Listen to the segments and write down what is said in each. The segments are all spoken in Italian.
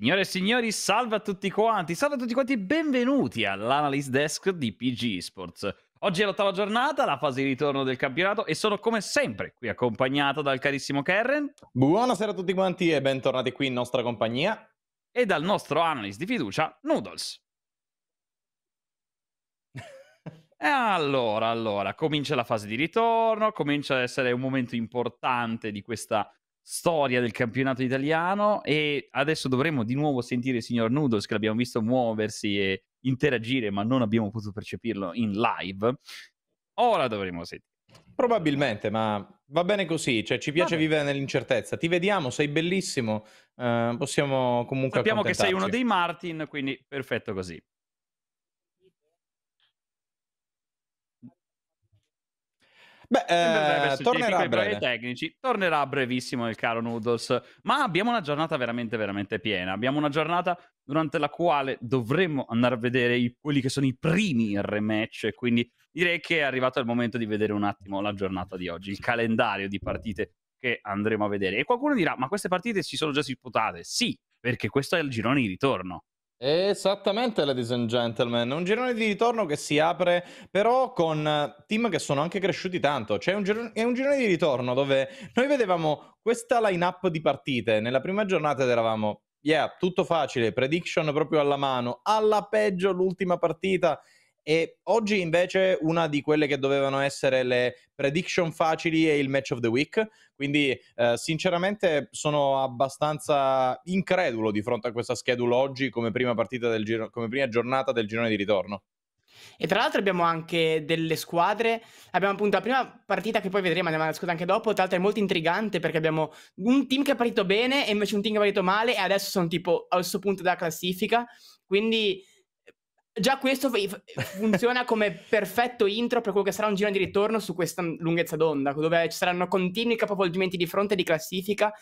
Signore e signori, salve a tutti quanti, salve a tutti quanti e benvenuti all'Analyst Desk di PG Sports. Oggi è l'ottava giornata, la fase di ritorno del campionato e sono come sempre qui accompagnato dal carissimo Karen. Buonasera a tutti quanti e bentornati qui in nostra compagnia. E dal nostro analyst di fiducia, Noodles. E allora, allora, comincia la fase di ritorno, comincia ad essere un momento importante di questa storia del campionato italiano e adesso dovremo di nuovo sentire il signor Noodles che l'abbiamo visto muoversi e interagire ma non abbiamo potuto percepirlo in live. Ora dovremo sentire. Probabilmente, ma va bene così, cioè ci piace vivere nell'incertezza. Ti vediamo, sei bellissimo, eh, possiamo comunque... Sappiamo che sei uno dei Martin, quindi perfetto così. Beh, eh, tornerà, breve. Tecnici, tornerà brevissimo il caro Noodles, ma abbiamo una giornata veramente, veramente piena. Abbiamo una giornata durante la quale dovremmo andare a vedere i, quelli che sono i primi rematch, quindi direi che è arrivato il momento di vedere un attimo la giornata di oggi, il calendario di partite che andremo a vedere. E qualcuno dirà, ma queste partite si sono già disputate? Sì, perché questo è il girone di ritorno. Esattamente, ladies and gentlemen, un girone di ritorno che si apre però con team che sono anche cresciuti tanto, cioè un giro- è un girone di ritorno dove noi vedevamo questa line-up di partite, nella prima giornata ed eravamo, yeah, tutto facile, prediction proprio alla mano, alla peggio l'ultima partita, e oggi invece una di quelle che dovevano essere le prediction facili è il match of the week. Quindi eh, sinceramente sono abbastanza incredulo di fronte a questa schedule oggi come prima, partita del giro- come prima giornata del girone di ritorno. E tra l'altro abbiamo anche delle squadre, abbiamo appunto la prima partita che poi vedremo, andiamo a discutere anche dopo, tra l'altro è molto intrigante perché abbiamo un team che è partito bene e invece un team che è partito male e adesso sono tipo al suo punto della classifica, quindi Già questo funziona come perfetto intro per quello che sarà un giro di ritorno su questa lunghezza d'onda, dove ci saranno continui capovolgimenti di fronte e di classifica,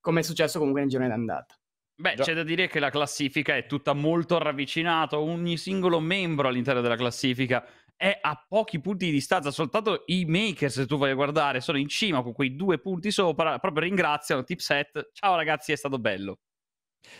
come è successo comunque nel girone d'andata. Beh, Già. c'è da dire che la classifica è tutta molto ravvicinata, ogni singolo membro all'interno della classifica è a pochi punti di distanza, soltanto i makers, se tu vai a guardare, sono in cima con quei due punti sopra, proprio ringraziano, tip set, ciao ragazzi è stato bello.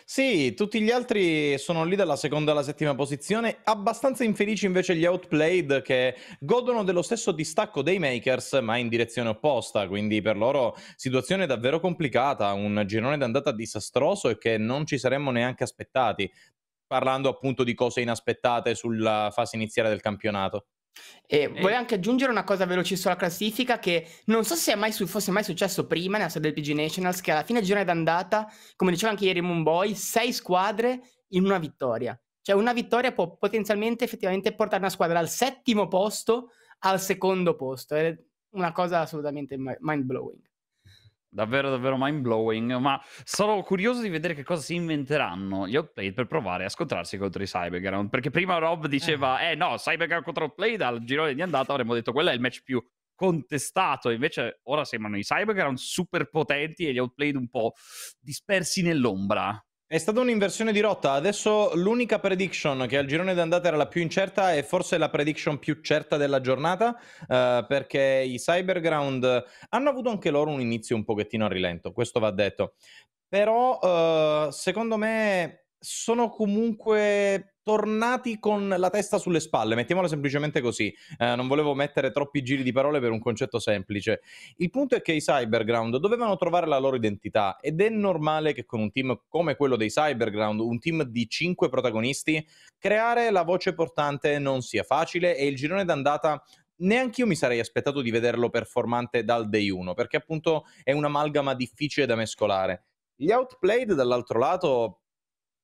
Sì, tutti gli altri sono lì dalla seconda alla settima posizione, abbastanza infelici invece gli outplayed che godono dello stesso distacco dei makers ma in direzione opposta, quindi per loro situazione davvero complicata, un girone d'andata disastroso e che non ci saremmo neanche aspettati, parlando appunto di cose inaspettate sulla fase iniziale del campionato. E vorrei anche aggiungere una cosa veloce sulla classifica che non so se mai su- fosse mai successo prima nella storia del PG Nationals che alla fine del girone d'andata, come diceva anche ieri Moonboy, sei squadre in una vittoria. Cioè una vittoria può potenzialmente effettivamente portare una squadra dal settimo posto al secondo posto. È una cosa assolutamente mind blowing. Davvero, davvero mind blowing. Ma sono curioso di vedere che cosa si inventeranno gli Outplayed per provare a scontrarsi contro i Cyberground. Perché prima Rob diceva: Eh, eh no, Cyberground contro Outplayed al girone di andata avremmo detto quello è il match più contestato. Invece ora sembrano i Cyberground super potenti e gli Outplayed un po' dispersi nell'ombra. È stata un'inversione di rotta, adesso l'unica prediction che al girone d'andata era la più incerta e forse la prediction più certa della giornata eh, perché i Cyberground hanno avuto anche loro un inizio un pochettino a rilento, questo va detto, però eh, secondo me sono comunque tornati con la testa sulle spalle, mettiamola semplicemente così, eh, non volevo mettere troppi giri di parole per un concetto semplice. Il punto è che i Cyberground dovevano trovare la loro identità ed è normale che con un team come quello dei Cyberground, un team di 5 protagonisti, creare la voce portante non sia facile e il girone d'andata neanche io mi sarei aspettato di vederlo performante dal day 1, perché appunto è un'amalgama difficile da mescolare. Gli outplayed dall'altro lato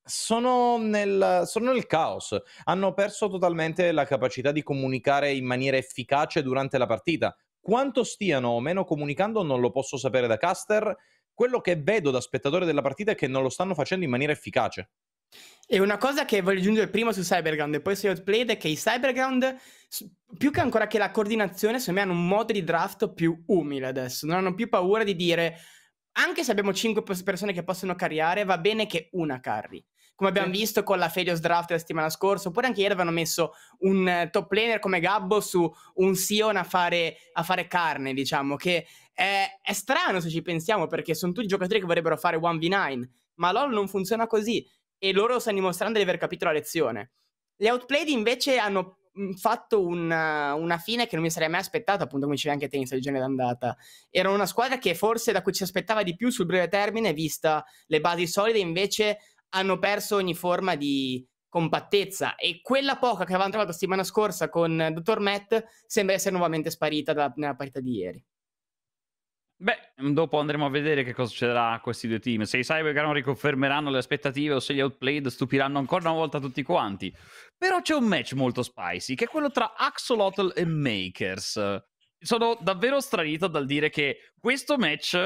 sono nel, sono nel, caos. Hanno perso totalmente la capacità di comunicare in maniera efficace durante la partita. Quanto stiano o meno comunicando non lo posso sapere da caster. Quello che vedo da spettatore della partita è che non lo stanno facendo in maniera efficace. E una cosa che voglio aggiungere prima su Cyberground e poi su Outplayed è che i Cyberground, più che ancora che la coordinazione, secondo me hanno un modo di draft più umile adesso. Non hanno più paura di dire anche se abbiamo 5 persone che possono carriare, va bene che una carri come abbiamo sì. visto con la Felios Draft la settimana scorsa, oppure anche ieri avevano messo un eh, top laner come Gabbo su un Sion a fare, a fare carne, diciamo, che è, è, strano se ci pensiamo, perché sono tutti giocatori che vorrebbero fare 1v9, ma LoL non funziona così, e loro stanno dimostrando di aver capito la lezione. Le Outplayed invece hanno mm, fatto una, eh, una, fine che non mi sarei mai aspettato, appunto come diceva anche Tennis il giorno d'andata. Era una squadra che forse da cui ci aspettava di più sul breve termine, vista le basi solide, invece hanno perso ogni forma di compattezza e quella poca che avevamo trovato la settimana scorsa con eh, Dottor Matt sembra essere nuovamente sparita da, nella partita di ieri. Beh, dopo andremo a vedere che cosa succederà a questi due team. Se i Cybergun riconfermeranno le aspettative o se gli Outplayed stupiranno ancora una volta tutti quanti. Però c'è un match molto spicy, che è quello tra Axolotl e Makers. Sono davvero stranito dal dire che questo match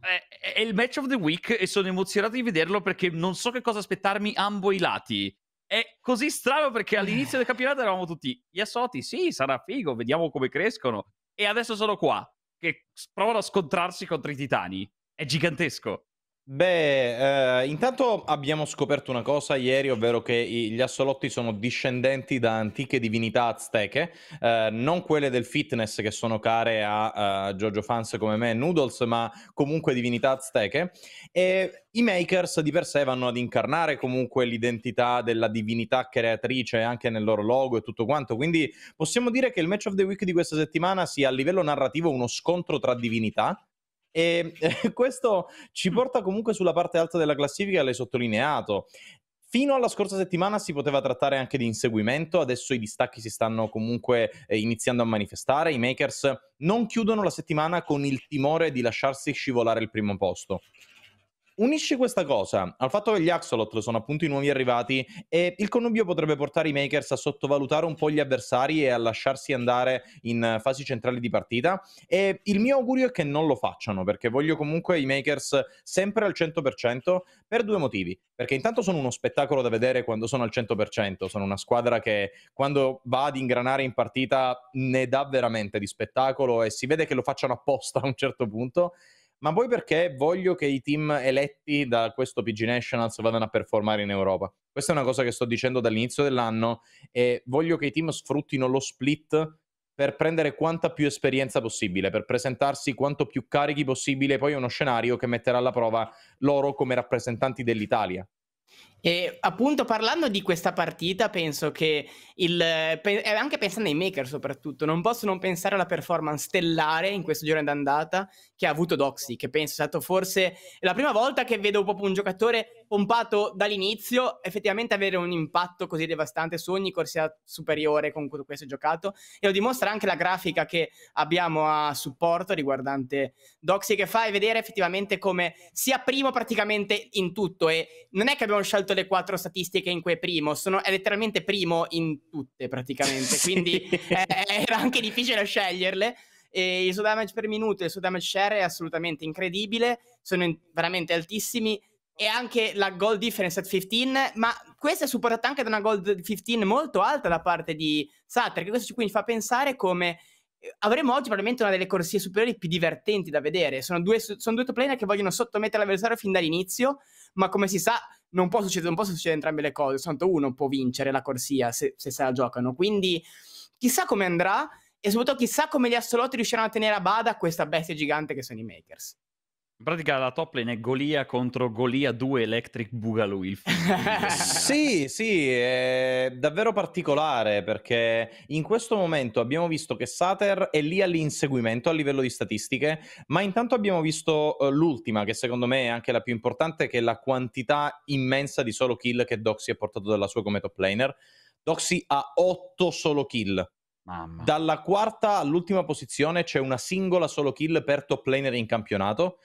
è, è il match of the week e sono emozionato di vederlo perché non so che cosa aspettarmi ambo i lati è così strano perché all'inizio del campionato eravamo tutti gli assoti, sì, sarà figo, vediamo come crescono. E adesso sono qua, che provano a scontrarsi contro i titani. È gigantesco. Beh, eh, intanto abbiamo scoperto una cosa ieri, ovvero che i- gli assolotti sono discendenti da antiche divinità azteche, eh, non quelle del fitness che sono care a eh, Jojo fans come me Noodles, ma comunque divinità azteche. E i makers di per sé vanno ad incarnare comunque l'identità della divinità creatrice anche nel loro logo e tutto quanto. Quindi possiamo dire che il match of the week di questa settimana sia a livello narrativo uno scontro tra divinità e eh, questo ci mm. porta comunque sulla parte alta della classifica, l'hai sottolineato. Fino alla scorsa settimana si poteva trattare anche di inseguimento, adesso i distacchi si stanno comunque eh, iniziando a manifestare, i makers non chiudono la settimana con il timore di lasciarsi scivolare il primo posto. Unisci questa cosa al fatto che gli Axolot sono appunto i nuovi arrivati e il connubio potrebbe portare i Makers a sottovalutare un po' gli avversari e a lasciarsi andare in fasi centrali di partita e il mio augurio è che non lo facciano perché voglio comunque i Makers sempre al 100% per due motivi. Perché intanto sono uno spettacolo da vedere quando sono al 100%, sono una squadra che quando va ad ingranare in partita ne dà veramente di spettacolo e si vede che lo facciano apposta a un certo punto ma poi perché voglio che i team eletti da questo PG Nationals vadano a performare in Europa. Questa è una cosa che sto dicendo dall'inizio dell'anno e voglio che i team sfruttino lo split per prendere quanta più esperienza possibile, per presentarsi quanto più carichi possibile, poi è uno scenario che metterà alla prova loro come rappresentanti dell'Italia. E appunto parlando di questa partita, penso che il, pe- eh, anche pensando ai maker soprattutto, non posso non pensare alla performance stellare in questo giro d'andata che ha avuto Doxy, che penso sia stato forse la prima volta che vedo proprio un giocatore pompato dall'inizio effettivamente avere un impatto così devastante su ogni corsia superiore con cui questo è giocato e lo dimostra anche la grafica che abbiamo a supporto riguardante Doxy che fa vedere effettivamente come sia primo praticamente in tutto e non è che abbiamo scelto fatto le quattro statistiche in cui è primo, sono, è letteralmente primo in tutte praticamente, quindi è, eh, eh, era anche difficile sceglierle. E il suo damage per minuto e il suo damage share è assolutamente incredibile, sono in, veramente altissimi e anche la goal difference at 15, ma questa è supportata anche da una goal 15 molto alta da parte di Sutter, che questo ci quindi fa pensare come eh, avremo oggi probabilmente una delle corsie superiori più divertenti da vedere. Sono due, sono due top laner che vogliono sottomettere l'avversario fin dall'inizio, ma come si sa non può succedere, non possono succedere entrambe le cose, soltanto uno può vincere la corsia se, se se la giocano. Quindi chissà come andrà e soprattutto chissà come gli assolotti riusciranno a tenere a bada questa bestia gigante che sono i Makers. In pratica la top lane è Golia contro Golia 2 Electric Boogaloo. Il sì, sì, è davvero particolare perché in questo momento abbiamo visto che Sater è lì all'inseguimento a livello di statistiche, ma intanto abbiamo visto eh, l'ultima, che secondo me è anche la più importante, che è la quantità immensa di solo kill che Doxy ha portato dalla sua come top laner. Doxy ha 8 solo kill, Mamma. Dalla quarta all'ultima posizione c'è una singola solo kill per top laner in campionato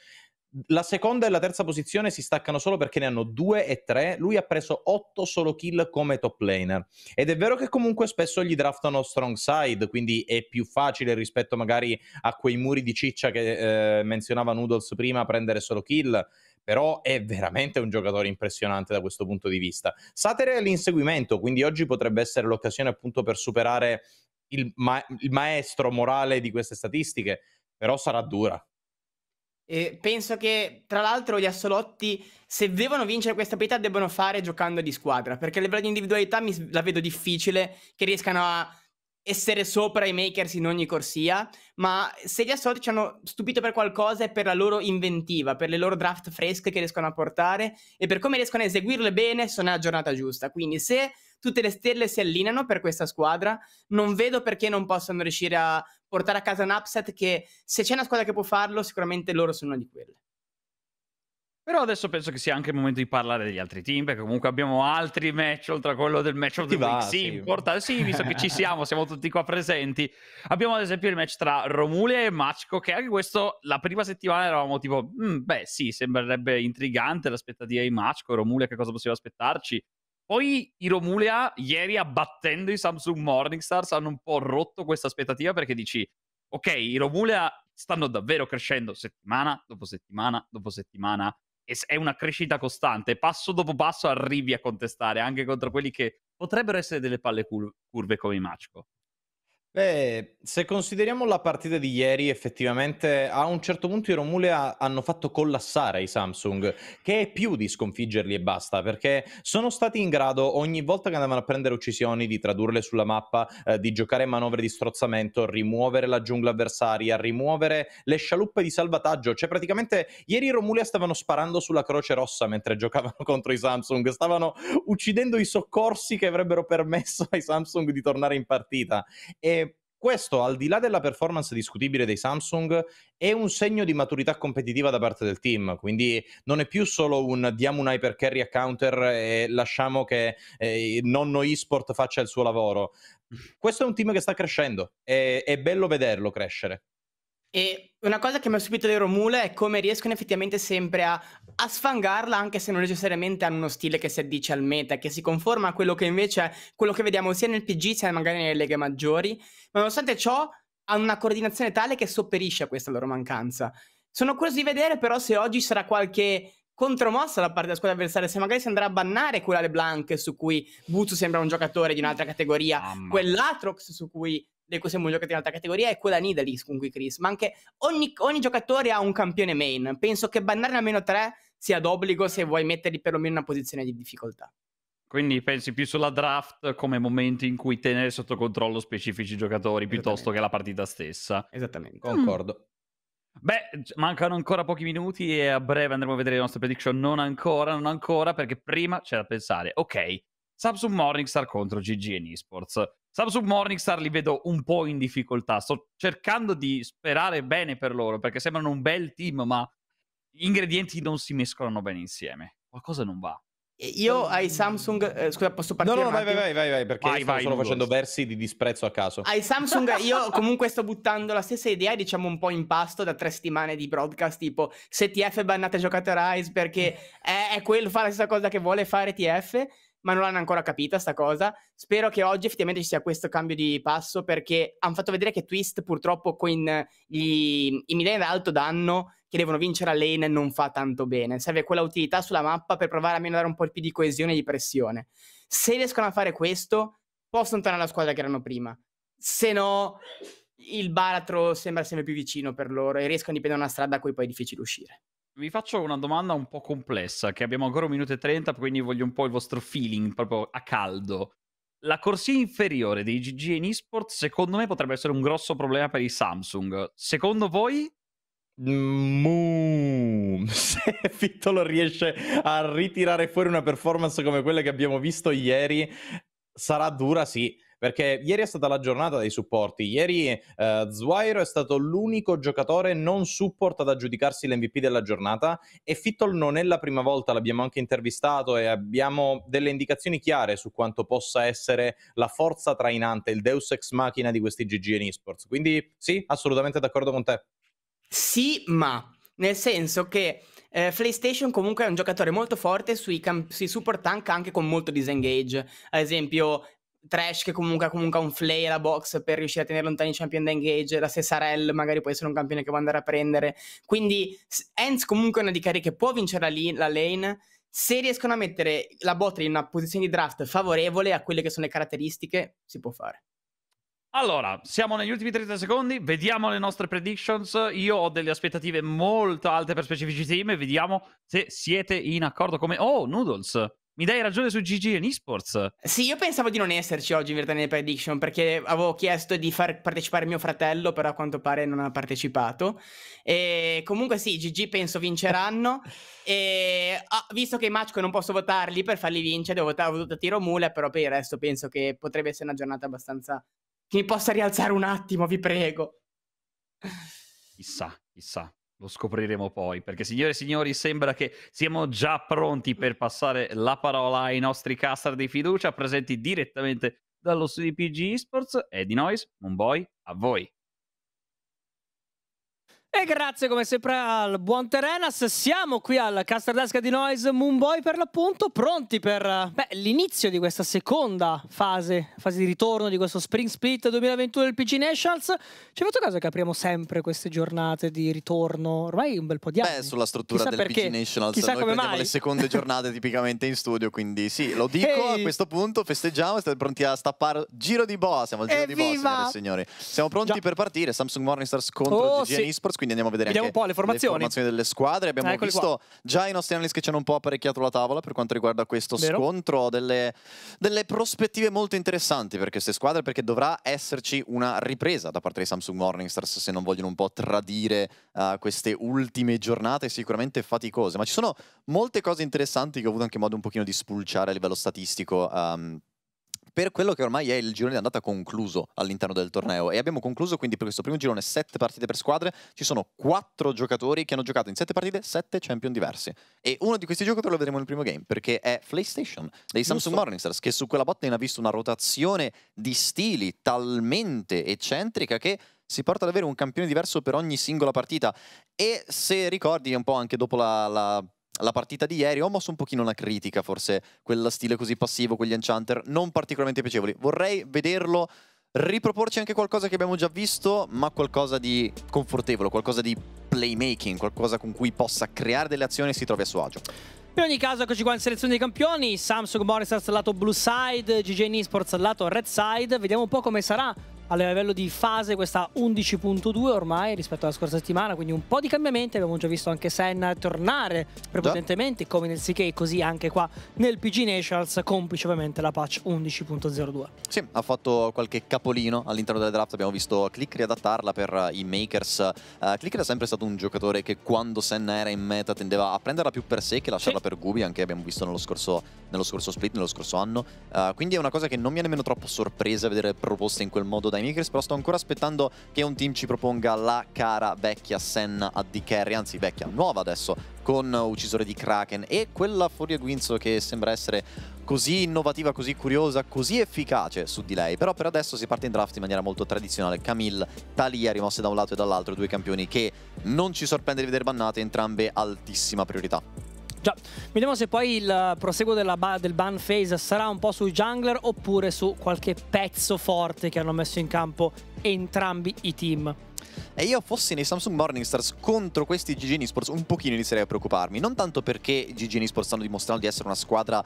la seconda e la terza posizione si staccano solo perché ne hanno due e tre. Lui ha preso otto solo kill come top laner. Ed è vero che comunque spesso gli draftano strong side, quindi è più facile rispetto magari a quei muri di ciccia che eh, menzionava Noodles prima prendere solo kill. Però è veramente un giocatore impressionante da questo punto di vista. Satere è all'inseguimento, quindi oggi potrebbe essere l'occasione appunto per superare il, ma- il maestro morale di queste statistiche. Però sarà dura, e penso che tra l'altro gli Assolotti, se devono vincere questa partita, debbano fare giocando di squadra, perché a livello di individualità mi, la vedo difficile che riescano a essere sopra i makers in ogni corsia, ma se gli Assolotti ci hanno stupito per qualcosa è per la loro inventiva, per le loro draft fresche che riescono a portare e per come riescono a eseguirle bene sono nella giornata giusta. Quindi se tutte le stelle si allineano per questa squadra, non vedo perché non possano riuscire a portare a casa un upset che se c'è una squadra che può farlo, sicuramente loro sono una di quelle. Però adesso penso che sia anche il momento di parlare degli altri team, perché comunque abbiamo altri match oltre a quello del match of the week. sì, importa. Sì, visto che ci siamo, siamo tutti qua presenti. Abbiamo ad esempio il match tra Romule e Machko, che anche questo la prima settimana eravamo tipo, mm, beh sì, sembrerebbe intrigante l'aspettativa di Machko, Romule che cosa possiamo aspettarci? Poi i Romulea, ieri abbattendo i Samsung Morningstars, hanno un po' rotto questa aspettativa perché dici, ok, i Romulea stanno davvero crescendo settimana dopo settimana dopo settimana. E è una crescita costante, passo dopo passo arrivi a contestare anche contro quelli che potrebbero essere delle palle curve come i Machko. Beh, se consideriamo la partita di ieri, effettivamente a un certo punto i Romulea hanno fatto collassare i Samsung, che è più di sconfiggerli e basta, perché sono stati in grado ogni volta che andavano a prendere uccisioni di tradurle sulla mappa, eh, di giocare manovre di strozzamento, rimuovere la giungla avversaria, rimuovere le scialuppe di salvataggio. Cioè, praticamente ieri i Romulea stavano sparando sulla Croce Rossa mentre giocavano contro i Samsung, stavano uccidendo i soccorsi che avrebbero permesso ai Samsung di tornare in partita. E questo, al di là della performance discutibile dei Samsung, è un segno di maturità competitiva da parte del team. Quindi non è più solo un diamo un hypercarry a counter e lasciamo che eh, nonno eSport faccia il suo lavoro. Mm. Questo è un team che sta crescendo. È, è bello vederlo crescere. E una cosa che mi ha stupito dei Romula è come riescono effettivamente sempre a, a, sfangarla, anche se non necessariamente hanno uno stile che si addice al meta, che si conforma a quello che invece è quello che vediamo sia nel PG sia magari nelle leghe maggiori, ma nonostante ciò hanno una coordinazione tale che sopperisce a questa loro mancanza. Sono curioso di vedere però se oggi sarà qualche contromossa da parte della squadra avversaria, se magari si andrà a bannare quella LeBlanc su cui Butsu sembra un giocatore di un'altra categoria, Mamma. quell'Atrox su cui del cui siamo un giocatore in alta categoria è quella Nidalis con cui Chris, ma anche ogni, ogni, giocatore ha un campione main. Penso che bannarne almeno tre sia d'obbligo se vuoi metterli perlomeno in una posizione di difficoltà. Quindi pensi più sulla draft come momento in cui tenere sotto controllo specifici giocatori piuttosto che la partita stessa. Esattamente. Concordo. Mm. Beh, mancano ancora pochi minuti e a breve andremo a vedere le nostre prediction. Non ancora, non ancora, perché prima c'è da pensare. Ok, Samsung Morningstar contro GG e Esports. Samsung Morningstar li vedo un po' in difficoltà. Sto cercando di sperare bene per loro perché sembrano un bel team, ma gli ingredienti non si mescolano bene insieme. Qualcosa non va. Io ai Samsung, eh, scusa, posso partire? No, no, vai, vai, vai, vai, perché vai, vai, stavo facendo versi di disprezzo a caso. Ai Samsung, io comunque sto buttando la stessa idea, diciamo un po' in pasto da tre settimane di broadcast, tipo se TF bannate giocate Rise perché è, è quello, fa la stessa cosa che vuole fare TF ma non l'hanno ancora capita sta cosa. Spero che oggi effettivamente ci sia questo cambio di passo perché hanno fatto vedere che Twist purtroppo con gli, i Millennium ad alto danno che devono vincere a lane non fa tanto bene. Serve quella utilità sulla mappa per provare almeno a dare un po' più di coesione e di pressione. Se riescono a fare questo, possono tornare alla squadra che erano prima. Se no, il baratro sembra sempre più vicino per loro e riescono a dipendere una strada a cui poi è difficile uscire. Vi faccio una domanda un po' complessa, che abbiamo ancora un minuto e trenta, quindi voglio un po' il vostro feeling proprio a caldo. La corsia inferiore dei GG in eSport, secondo me, potrebbe essere un grosso problema per i Samsung. Secondo voi? Mm, mm se Fittolo riesce a ritirare fuori una performance come quella che abbiamo visto ieri, sarà dura, sì perché ieri è stata la giornata dei supporti, ieri eh, Zwairo è stato l'unico giocatore non support ad aggiudicarsi l'MVP della giornata e Fittol non è la prima volta, l'abbiamo anche intervistato e abbiamo delle indicazioni chiare su quanto possa essere la forza trainante, il deus ex machina di questi GG in esports, quindi sì, assolutamente d'accordo con te. Sì, ma nel senso che eh, PlayStation comunque è un giocatore molto forte sui, cam- sui support tank anche con molto disengage. Ad esempio, Trash che comunque ha comunque un flay alla box per riuscire a tenere lontani i champion da engage, la stessa Rel magari può essere un campione che può andare a prendere. Quindi Enz comunque è una di carry che può vincere la, la lane, se riescono a mettere la bot in una posizione di draft favorevole a quelle che sono le caratteristiche, si può fare. Allora, siamo negli ultimi 30 secondi, vediamo le nostre predictions. Io ho delle aspettative molto alte per specifici team e vediamo se siete in accordo come... Oh, Noodles, mi dai ragione su GG e eSports? Sì, io pensavo di non esserci oggi in verità nelle prediction perché avevo chiesto di far partecipare mio fratello, però a quanto pare non ha partecipato. E comunque sì, GG penso vinceranno. e ah, visto che i match non posso votarli per farli vincere, devo votare, ho votato Tiro Mule, però per il resto penso che potrebbe essere una giornata abbastanza... Che mi possa rialzare un attimo, vi prego. Chissà, chissà. Lo scopriremo poi, perché signore e signori sembra che siamo già pronti per passare la parola ai nostri caster di fiducia presenti direttamente dallo studio Esports e di un Monboy, a voi. E grazie come sempre al buon Terenas, siamo qui al Castardesca di Noise Moonboy per l'appunto, pronti per l'inizio di questa seconda fase, fase di ritorno di questo Spring Split 2021 del PG Nationals. Ci hai fatto caso che apriamo sempre queste giornate di ritorno, ormai un bel po' di anni. Beh, sulla struttura Chissà del perché. PG Nationals, noi prendiamo mai. le seconde giornate tipicamente in studio, quindi sì, lo dico hey. a questo punto, festeggiamo, state pronti a stappare giro di boa, siamo al giro Evviva. di boa signore e signori. Siamo pronti Già. per partire, Samsung Morningstars contro oh, GGN sì. Esports, quindi andiamo a vedere vediamo un po' le formazioni. le formazioni delle squadre. Abbiamo Eccoli visto qua. già i nostri analisti che ci hanno un po' apparecchiato la tavola per quanto riguarda questo Vero. scontro, delle, delle, prospettive molto interessanti per queste squadre perché dovrà esserci una ripresa da parte di Samsung Morningstars se non vogliono un po' tradire uh, queste ultime giornate sicuramente faticose, ma ci sono molte cose interessanti che ho avuto anche modo un pochino di spulciare a livello statistico um, per quello che ormai è il girone di andata concluso all'interno del torneo. E abbiamo concluso quindi per questo primo girone sette partite per squadre. Ci sono quattro giocatori che hanno giocato in sette partite sette champion diversi. E uno di questi giocatori lo vedremo nel primo game perché è PlayStation dei Samsung Morningstars che su quella ne ha visto una rotazione di stili talmente eccentrica che si porta ad avere un campione diverso per ogni singola partita. E se ricordi un po' anche dopo la, la la partita di ieri ho mosso un pochino una critica, forse, quel stile così passivo con gli Enchanter, non particolarmente piacevoli. Vorrei vederlo riproporci anche qualcosa che abbiamo già visto, ma qualcosa di confortevole, qualcosa di playmaking, qualcosa con cui possa creare delle azioni e si trovi a suo agio. In ogni caso, eccoci qua in selezione dei campioni, Samsung Morrisars lato blue side, GG Esports lato red side, vediamo un po' come sarà a livello di fase questa 11.2 ormai rispetto alla scorsa settimana, quindi un po' di cambiamenti, abbiamo già visto anche Senna tornare prepotentemente come nel CK, così anche qua nel PG Nations, complice ovviamente la patch 11.02. Sì, ha fatto qualche capolino all'interno della draft, abbiamo visto Click riadattarla per eh, i Makers, uh, Click era sempre stato un giocatore che quando Senna era in meta tendeva a prenderla più per sé che lasciarla sì. per Gubi, anche abbiamo visto nello scorso, nello scorso split, nello scorso anno, uh, quindi è una cosa che non mi ha nemmeno troppo sorpresa vedere proposte in quel modo dai Makers, però sto ancora aspettando che un team ci proponga la cara vecchia Senna a D carry, anzi vecchia, nuova adesso, con Uccisore di Kraken e quella Furia Guinzo che sembra essere così innovativa, così curiosa, così efficace su di lei. Però per adesso si parte in draft in maniera molto tradizionale. Camille, Talia rimosse da un lato e dall'altro, due campioni che non ci sorprende di vedere bannate, entrambe altissima priorità. Già, vediamo se poi il proseguo ba del ban phase sarà un po' sui jungler oppure su qualche pezzo forte che hanno messo in campo entrambi i team. E io fossi nei Samsung Morningstars contro questi GG Esports un pochino inizierei a preoccuparmi. Non tanto perché i GG Esports stanno dimostrando di essere una squadra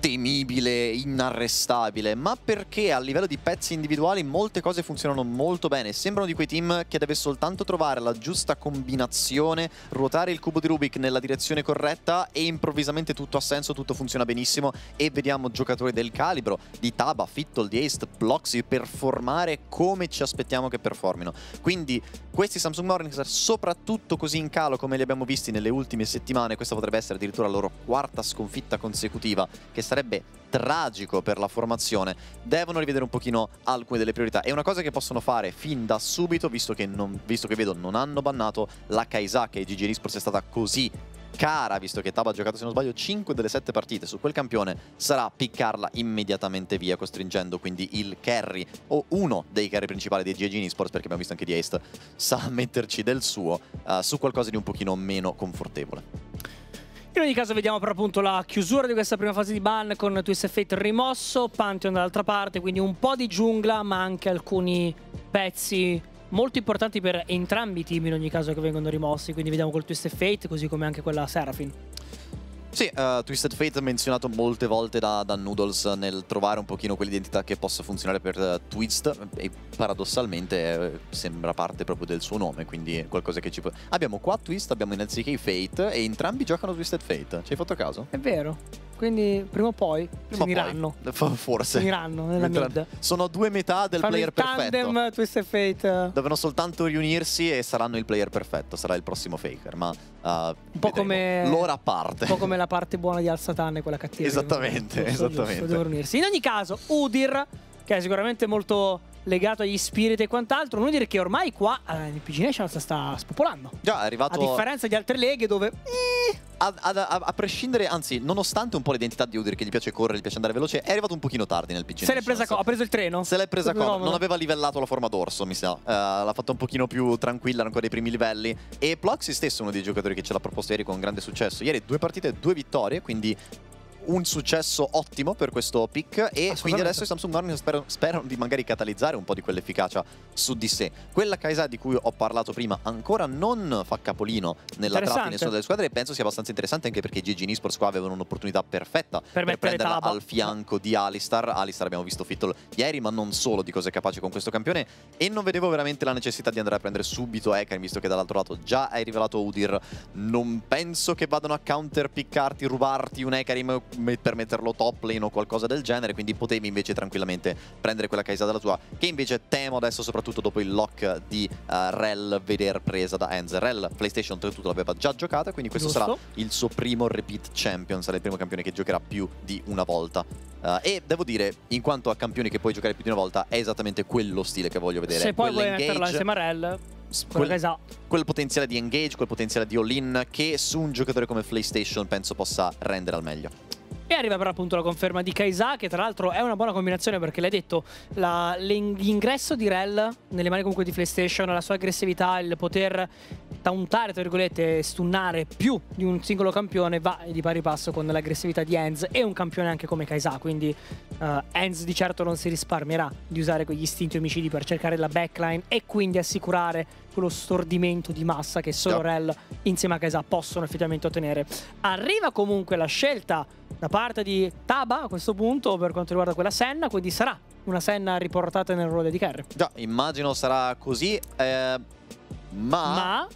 temibile, inarrestabile, ma perché a livello di pezzi individuali molte cose funzionano molto bene. Sembrano di quei team che deve soltanto trovare la giusta combinazione, ruotare il cubo di Rubik nella direzione corretta e improvvisamente tutto ha senso, tutto funziona benissimo e vediamo giocatori del calibro di Taba, Fittol, di Ace, Bloxy performare come ci aspettiamo che performino. Quindi questi Samsung Morning soprattutto così in calo come li abbiamo visti nelle ultime settimane, questa potrebbe essere addirittura la loro quarta sconfitta consecutiva, che sarebbe tragico per la formazione, devono rivedere un pochino alcune delle priorità. È una cosa che possono fare fin da subito, visto che, non, visto che vedo non hanno bannato la Kaisa, che Gigi Risports è stata così cara, visto che Taba ha giocato, se non sbaglio, 5 delle 7 partite su quel campione, sarà piccarla immediatamente via, costringendo quindi il carry, o uno dei carry principali di GG in esports, perché abbiamo visto anche di Ace, sa metterci del suo uh, su qualcosa di un pochino meno confortevole. In ogni caso vediamo per appunto la chiusura di questa prima fase di ban con Twist Fate rimosso, Pantheon dall'altra parte, quindi un po' di giungla ma anche alcuni pezzi molto importanti per entrambi i team in ogni caso che vengono rimossi, quindi vediamo col Twisted Fate così come anche quella Seraphin. Sì, uh, Twisted Fate è menzionato molte volte da, da, Noodles nel trovare un pochino quell'identità che possa funzionare per uh, Twist e paradossalmente eh, sembra parte proprio del suo nome, quindi qualcosa che ci può... Abbiamo qua Twist, abbiamo in innanzitutto Fate e entrambi giocano Twisted Fate, ci hai fatto caso? È vero. Quindi prima o poi prima finiranno. Poi, forse. Finiranno nella mid. Sono due metà del Fanno player il tandem, perfetto. Twist and Fate. dovranno soltanto riunirsi e saranno il player perfetto, sarà il prossimo Faker, ma uh, un po' come l'ora a parte. Un po' come la parte buona di Al-Satan e quella cattiva. Esattamente, giusto, esattamente. Giusto, devono unirsi. In ogni caso, Udir, che è sicuramente molto legato agli spiriti e quant'altro, non dire che ormai qua eh, il PG Nation si sta spopolando. Già, è arrivato... A differenza di altre leghe dove... Eh, a, a, a, a, prescindere, anzi, nonostante un po' l'identità di Udir che gli piace correre, gli piace andare veloce, è arrivato un pochino tardi nel PG. Se l'è presa ha preso il treno. Se l'è presa comodo, no, non aveva livellato la forma d'orso, mi sa. Uh, l'ha fatta un pochino più tranquilla ancora dei primi livelli. E Ploxy stesso è uno dei giocatori che ce l'ha proposto ieri con grande successo. Ieri due partite, due vittorie, quindi un successo ottimo per questo pick e quindi adesso i Samsung Warning sperano, sperano, di magari catalizzare un po' di quell'efficacia su di sé. Quella Kaisa di cui ho parlato prima ancora non fa capolino nella trap in nessuna delle squadre e penso sia abbastanza interessante anche perché GG in Esports qua avevano un'opportunità perfetta per, per prenderla taba. al fianco di Alistar. Alistar abbiamo visto Fittol ieri ma non solo di cosa è capace con questo campione e non vedevo veramente la necessità di andare a prendere subito Ekar visto che dall'altro lato già hai rivelato Udir. Non penso che vadano a counterpiccarti, rubarti un Ekarim per metterlo top lane o qualcosa del genere, quindi potevi invece tranquillamente prendere quella Kaisa dalla tua, che invece temo adesso soprattutto dopo il lock di uh, Rel veder presa da Enz. Rel PlayStation 3 tutto l'aveva già giocata, quindi questo Giusto. sarà il suo primo repeat champion, sarà il primo campione che giocherà più di una volta. Uh, e devo dire, in quanto a campioni che puoi giocare più di una volta, è esattamente quello stile che voglio vedere. Se poi Quella vuoi engage, insieme a Rel... Quel, quel, potenziale di engage, quel potenziale di all-in che su un giocatore come PlayStation penso possa rendere al meglio. E arriva però appunto la conferma di Kaisa, che tra l'altro è una buona combinazione perché l'hai detto, l'ingresso di Rel nelle mani comunque di PlayStation, la sua aggressività, il poter tauntare, tra virgolette, stunnare più di un singolo campione va di pari passo con l'aggressività di Enz e un campione anche come Kaisa, quindi uh, Enz di certo non si risparmierà di usare quegli istinti omicidi per cercare la backline e quindi assicurare quello stordimento di massa che solo yeah. Rel insieme a Kaisa possono effettivamente ottenere. Arriva comunque la scelta da parte di Taba a questo punto per quanto riguarda quella Senna, quindi sarà una Senna riportata nel ruolo di carry. Già, immagino sarà così, eh, ma... ma...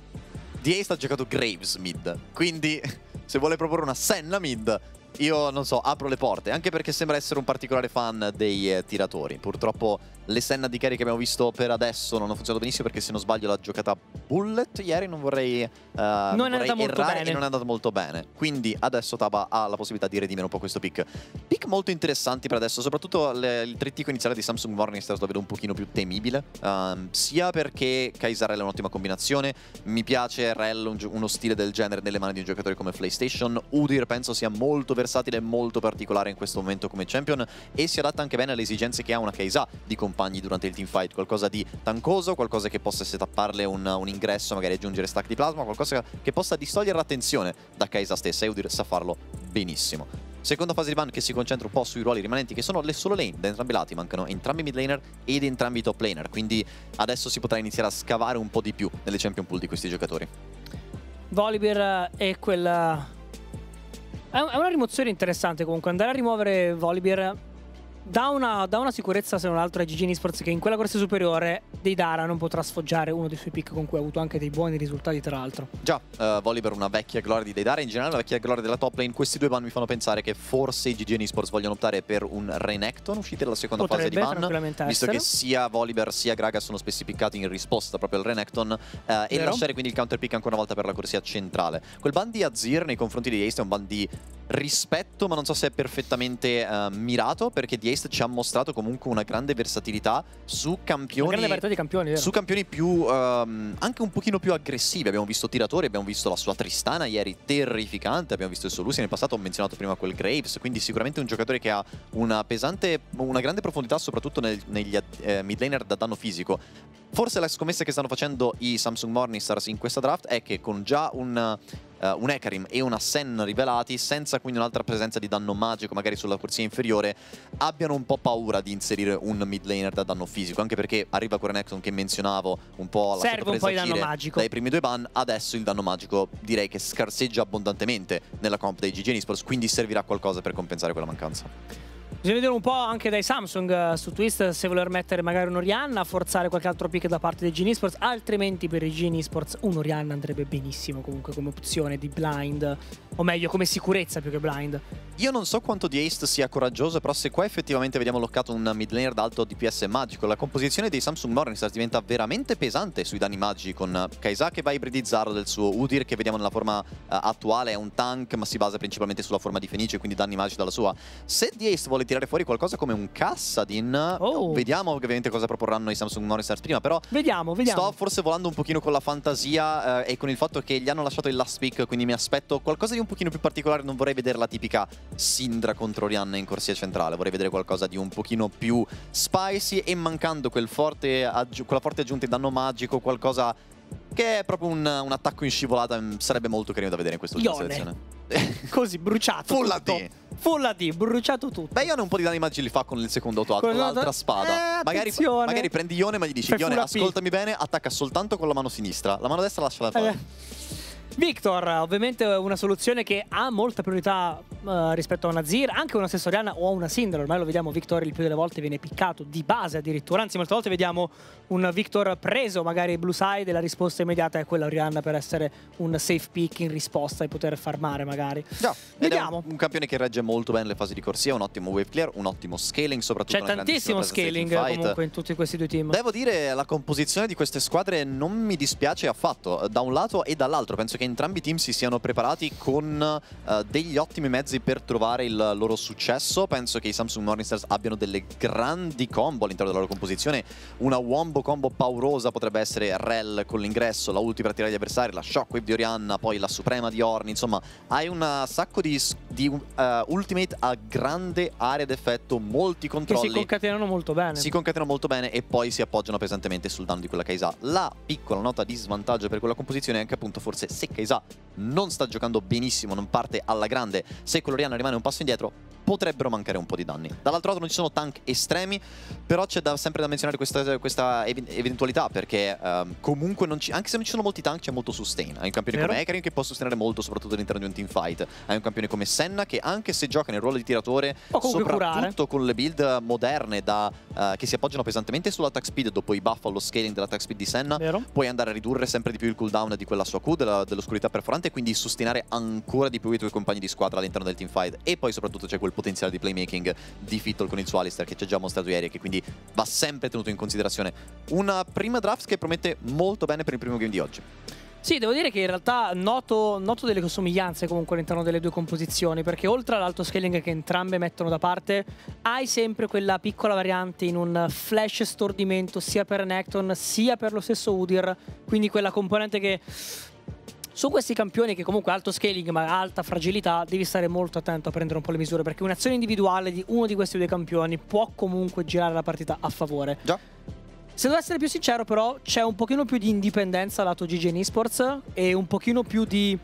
DA sta giocando Graves mid, quindi se vuole proporre una Senna mid io non so, apro le porte, anche perché sembra essere un particolare fan dei eh, tiratori. Purtroppo le senna di carry che abbiamo visto per adesso non hanno funzionato benissimo perché se non sbaglio l'ha giocata Bullet ieri, non vorrei, eh, non non vorrei errare e non è andata molto bene. Quindi adesso Taba ha la possibilità di redimere un po' questo pick. Pick molto interessanti per adesso, soprattutto le, il trittico iniziale di Samsung Morningstar lo vedo un pochino più temibile, um, sia perché Kaisarella è un'ottima combinazione, mi piace Rell, un, uno stile del genere nelle mani di un giocatore come PlayStation, Udir penso sia molto versatile versatile e molto particolare in questo momento come champion e si adatta anche bene alle esigenze che ha una Kaisa di compagni durante il teamfight, qualcosa di tankoso, qualcosa che possa setupparle un, un ingresso, magari aggiungere stack di plasma, qualcosa che possa distogliere l'attenzione da Kaisa stessa e Udir sa farlo benissimo. Seconda fase di ban che si concentra un po' sui ruoli rimanenti che sono le solo lane da entrambi i lati, mancano entrambi i mid laner ed entrambi i top laner, quindi adesso si potrà iniziare a scavare un po' di più nelle champion pool di questi giocatori. Volibear è quel è una rimozione interessante comunque, andare a rimuovere Volibear dà una, dà una sicurezza se non altro a Gigini Sports che in quella corsa superiore dei Dara non potrà sfoggiare uno dei suoi pick con cui ha avuto anche dei buoni risultati tra l'altro. Già, uh, eh, Volibear una vecchia gloria di dei Dara, in generale una vecchia gloria della top lane, questi due ban mi fanno pensare che forse i Gigini Sports vogliono optare per un Renekton, uscite dalla seconda Potrebbe, fase di ban, visto che sia Volibear sia Gragas sono spessi piccati in risposta proprio al Renekton uh, eh, e lasciare quindi il counter pick ancora una volta per la corsia centrale. Quel ban di Azir nei confronti di Ace è un ban di rispetto ma non so se è perfettamente uh, mirato perché di Ace Waste ci ha mostrato comunque una grande versatilità su campioni, campioni, su campioni più, um, anche un pochino più aggressivi. Abbiamo visto Tiratori, abbiamo visto la sua Tristana ieri terrificante, abbiamo visto il suo Lucy nel passato, ho menzionato prima quel Graves, quindi sicuramente un giocatore che ha una pesante, una grande profondità soprattutto nel, negli eh, mid laner da danno fisico. Forse la scommessa che stanno facendo i Samsung Morningstars in questa draft è che con già un uh, un Ekarim e una Sen rivelati senza quindi un'altra presenza di danno magico magari sulla corsia inferiore abbiano un po' paura di inserire un mid laner da danno fisico anche perché arriva Corenexon che menzionavo un po' alla Serve un po' di danno magico dai primi due ban adesso il danno magico direi che scarseggia abbondantemente nella comp dei GG Esports quindi servirà qualcosa per compensare quella mancanza Bisogna vedere un po' anche dai Samsung eh, su Twist se voler mettere magari un Orianna, forzare qualche altro pick da parte dei Genie Sports, altrimenti per i Genie Sports Orianna andrebbe benissimo comunque come opzione di blind, o meglio come sicurezza più che blind. Io non so quanto di Ace sia coraggioso, però se qua effettivamente vediamo loccato un mid laner d'alto DPS magico, la composizione dei Samsung Morningstar diventa veramente pesante sui danni magici con eh, Kaisa che va a ibridizzarlo del suo Udir che vediamo nella forma uh, attuale è un tank ma si basa principalmente sulla forma di Fenice, quindi danni magici dalla sua. Se di Ace vuole tirare tirare fuori qualcosa come un Cassadin. Oh. Vediamo ovviamente cosa proporranno i Samsung Morningstars prima, però... Vediamo, vediamo. Sto forse volando un pochino con la fantasia eh, e con il fatto che gli hanno lasciato il last pick, quindi mi aspetto qualcosa di un pochino più particolare. Non vorrei vedere la tipica Sindra contro Rihanna in corsia centrale, vorrei vedere qualcosa di un pochino più spicy e mancando quel forte quella forte aggiunta di danno magico, qualcosa che è proprio un, un attacco in scivolata, mm, sarebbe molto carino da vedere in questa selezione. Così, bruciato Fullati. Fullati, bruciato tutto. Beh, Ione un po' di danni magici li fa con il secondo tuo, ecco, con l'altra spada. Eh, magari, magari, prendi Ione ma gli dici, Fai Ione, ascoltami bene, attacca soltanto con la mano sinistra. La mano destra lasciala fare. Eh. Victor, ovviamente una soluzione che ha molta priorità eh, rispetto a una Zir, anche una Sessoriana o una Sindar, ormai lo vediamo Victor il più delle volte viene piccato di base addirittura, anzi molte volte vediamo un Victor preso magari blue side e la risposta immediata è quella Orianna per essere un safe pick in risposta e poter farmare magari. Già, vediamo. Un, un, campione che regge molto bene le fasi di corsia, un ottimo wave clear, un ottimo scaling soprattutto. C'è tantissimo scaling comunque in tutti questi due team. Devo dire la composizione di queste squadre non mi dispiace affatto, da un lato e dall'altro, penso che entrambi i team si siano preparati con uh, degli ottimi mezzi per trovare il loro successo. Penso che i Samsung Morningstars abbiano delle grandi combo all'interno della loro composizione. Una wombo combo paurosa potrebbe essere Rel con l'ingresso, la ulti per attirare gli avversari, la Shockwave di Orianna, poi la Suprema di Orni. Insomma, hai un sacco di, di uh, ultimate a grande area d'effetto, molti controlli. Che si concatenano molto bene. Si concatenano molto bene e poi si appoggiano pesantemente sul danno di quella Kaisa. La piccola nota di svantaggio per quella composizione è anche appunto forse se Keisa non sta giocando benissimo, non parte alla grande. Se Coloriano rimane un passo indietro, potrebbero mancare un po' di danni. Dall'altro lato non ci sono tank estremi, però c'è sempre da menzionare questa, questa eventualità, perché um, comunque ci, anche se non ci sono molti tank, c'è molto sustain. Hai un campione Vero? come Ekarim che può sostenere molto, soprattutto all'interno di un team fight. Hai un campione come Senna che anche se gioca nel ruolo di tiratore, soprattutto curare. con le build moderne da, uh, che si appoggiano pesantemente sull'attack speed dopo i buff allo scaling dell'attack speed di Senna, Vero? puoi andare a ridurre sempre di più il cooldown di quella sua Q, dell'oscurità dell perforante, e quindi sostenere ancora di più i tuoi compagni di squadra all'interno del team fight. E poi soprattutto c'è quel potenziale di playmaking di Fittle con il suo Alistair che ci ha già mostrato ieri e che quindi va sempre tenuto in considerazione. Una prima draft che promette molto bene per il primo game di oggi. Sì, devo dire che in realtà noto, noto delle somiglianze comunque all'interno delle due composizioni, perché oltre all'alto scaling che entrambe mettono da parte, hai sempre quella piccola variante in un flash stordimento sia per Necton sia per lo stesso Udir, quindi quella componente che su questi campioni che comunque alto scaling ma alta fragilità devi stare molto attento a prendere un po' le misure perché un'azione individuale di uno di questi due campioni può comunque girare la partita a favore. Già. Se devo essere più sincero però c'è un pochino più di indipendenza lato GGN Esports e un pochino più di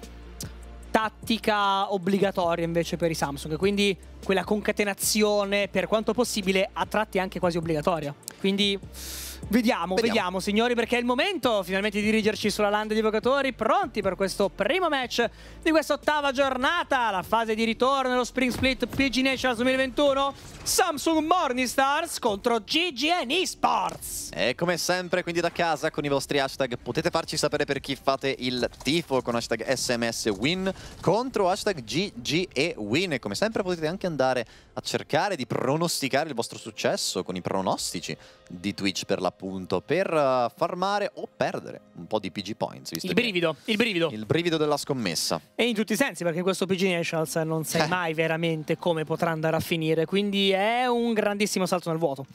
tattica obbligatoria invece per i Samsung, quindi quella concatenazione per quanto possibile a tratti anche quasi obbligatoria. Quindi Vediamo, vediamo, signori, perché è il momento finalmente di dirigerci sulla landa di giocatori, pronti per questo primo match di questa ottava giornata, la fase di ritorno dello Spring Split PG Nations 2021, Samsung Morningstars contro GGN Esports. E come sempre, quindi da casa con i vostri hashtag potete farci sapere per chi fate il tifo con hashtag SMS Win contro hashtag GGE Win e come sempre potete anche andare a cercare di pronosticare il vostro successo con i pronostici di Twitch per l'appunto, per eh, farmare o perdere un po' di PG Points. il brivido, il brivido. Il brivido della scommessa. E in tutti i sensi, perché in questo PG Nationals non sai eh. mai veramente come potrà andare a finire, quindi è un grandissimo salto nel vuoto.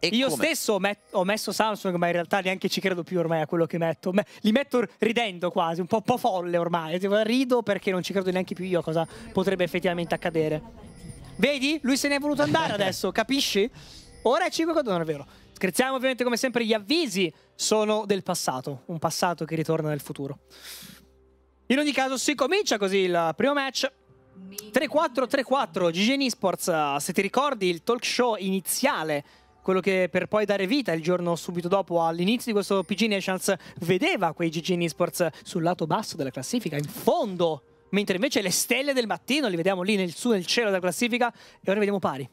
E Io come? stesso met ho messo Samsung, ma in realtà neanche ci credo più ormai a quello che metto. Me li metto ridendo quasi, un po', un po' folle ormai. Rido perché non ci credo neanche più io a cosa potrebbe effettivamente accadere. Vedi? Lui se ne è voluto andare adesso, capisci? Ora è 5 contro 1, è vero. Scherziamo ovviamente come sempre, gli avvisi sono del passato, un passato che ritorna nel futuro. In ogni caso si comincia così il primo match. 3-4-3-4, GGN Esports, eh, se ti ricordi il talk show iniziale quello che per poi dare vita il giorno subito dopo all'inizio di questo PG Nations vedeva quei GGN Esports sul lato basso della classifica, in fondo mentre invece le stelle del mattino li vediamo lì nel, su nel cielo della classifica e ora vediamo pari.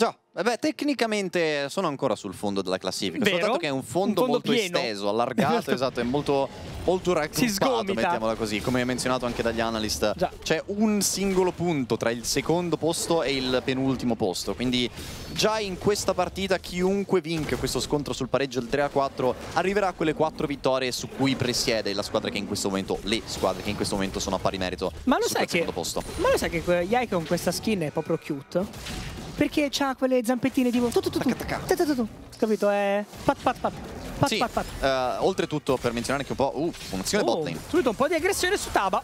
Già, vabbè, eh tecnicamente sono ancora sul fondo della classifica, Vero? soltanto che è un fondo, un fondo molto pieno. esteso, allargato, esatto, è molto oltreaccumpato, mettiamola così, come menzionato anche dagli analyst. C'è un singolo punto tra il secondo posto e il penultimo posto, quindi già in questa partita chiunque vinca questo scontro sul pareggio del 3-4 arriverà a quelle 4 vittorie su cui presiede la squadra che in questo momento, le squadre che in questo momento sono a pari merito ma lo sai che, posto. Ma lo sai che Yai con questa skin è proprio cute? Perché ha quelle zampettine tipo... Tu, tu, tu, tu, Capito? È... Pat pat pat. Pat, sì. pat, pat. Uh, oltretutto per menzionare anche un po'... Uh, un'azione oh, botlane. Subito un po' di aggressione su Taba.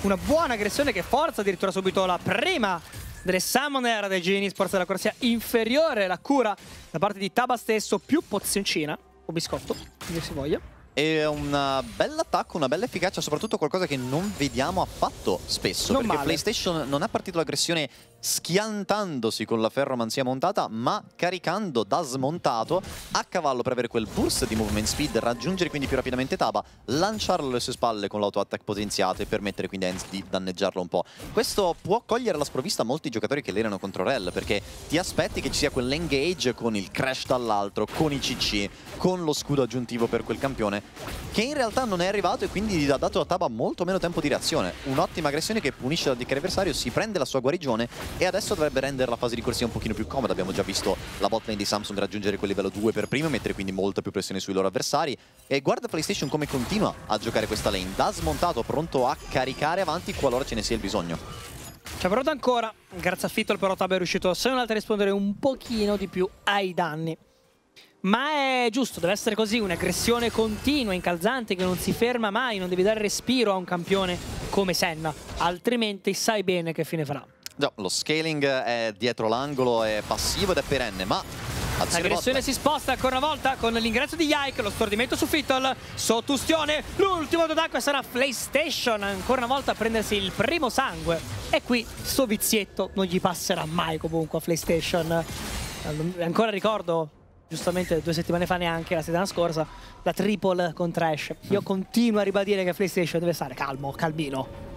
Una buona aggressione che forza addirittura subito la prima delle Summoner dei Geni Sports della corsia inferiore. La cura da parte di Taba stesso più pozioncina o biscotto, come si voglia. E un bel attacco, una bella efficacia, soprattutto qualcosa che non vediamo affatto spesso. Non perché male. PlayStation non ha partito l'aggressione schiantandosi con la ferromanzia montata ma caricando da smontato a cavallo per avere quel burst di movement speed raggiungere quindi più rapidamente Taba lanciarlo alle sue spalle con l'auto attack potenziato e permettere quindi Enz di danneggiarlo un po' questo può cogliere la sprovvista a molti giocatori che l'erano contro Rell perché ti aspetti che ci sia quell'engage con il crash dall'altro con i CC con lo scudo aggiuntivo per quel campione che in realtà non è arrivato e quindi ha dato a Taba molto meno tempo di reazione un'ottima aggressione che punisce l'addicare avversario si prende la sua guarigione e adesso dovrebbe rendere la fase di corsia un pochino più comoda. Abbiamo già visto la botlane di Samsung raggiungere quel livello 2 per prima, mettere quindi molta più pressione sui loro avversari. E guarda PlayStation come continua a giocare questa lane. Da smontato, pronto a caricare avanti qualora ce ne sia il bisogno. Ci ha provato ancora, grazie a Fittle però Tab è riuscito se non altro a rispondere un pochino di più ai danni. Ma è giusto, deve essere così, un'aggressione continua, incalzante, che non si ferma mai, non devi dare respiro a un campione come Senna, altrimenti sai bene che fine farà. No, lo scaling è dietro l'angolo, è passivo ed è perenne, ma L'aggressione si sposta ancora una volta con l'ingresso di Yike, lo stordimento su Fittol, Sottustione, l'ultimo d'acqua sarà PlayStation, ancora una volta a prendersi il primo sangue. E qui sto vizietto non gli passerà mai comunque a PlayStation. Eh, ancora ricordo, giustamente due settimane fa neanche, la settimana scorsa, la triple con Trash. Io continuo a ribadire che PlayStation deve stare calmo, calmino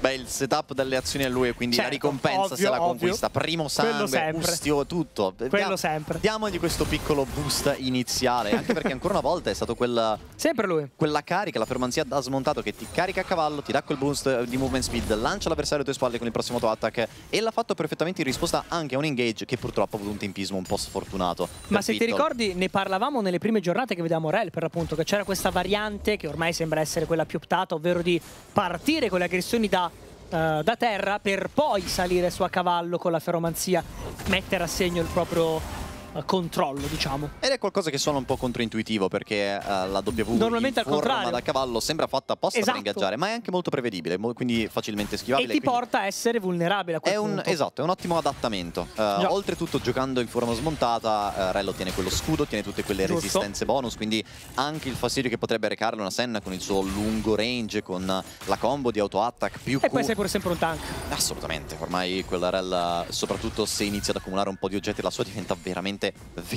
beh, il setup delle azioni a lui e quindi certo, la ricompensa ovvio, se la ovvio. conquista. Primo sangue, bustio, tutto. Quello Dia sempre. Diamogli questo piccolo boost iniziale, anche perché ancora una volta è stato quella... sempre lui. Quella carica, la fermanzia da smontato che ti carica a cavallo, ti dà quel boost di movement speed, lancia l'avversario alle tue spalle con il prossimo auto attack e l'ha fatto perfettamente in risposta anche a un engage che purtroppo ha avuto un tempismo un po' sfortunato. Ma se Vittor. ti ricordi ne parlavamo nelle prime giornate che vediamo Rel per l'appunto, che c'era questa variante che ormai sembra essere quella più optata, ovvero di partire con l'aggressività pressioni da, uh, da terra per poi salire su a cavallo con la feromanzia, mettere a segno il proprio eh, controllo, diciamo. Ed è qualcosa che suona un po' controintuitivo perché uh, la W Normalmente in forma da cavallo sembra fatta apposta esatto. per ingaggiare, ma è anche molto prevedibile, mo quindi facilmente schivabile. E ti porta a essere vulnerabile a quel è un, punto. Esatto, è un ottimo adattamento. Uh, oltretutto giocando in forma smontata, uh, Rello tiene quello scudo, tiene tutte quelle Giusto. resistenze bonus, quindi anche il fastidio che potrebbe recarle una Senna con il suo lungo range, con la combo di auto-attack più E Q. poi sei pure sempre un tank. Assolutamente, ormai quella Rell, soprattutto se inizia ad accumulare un po' di oggetti, la sua diventa veramente veramente,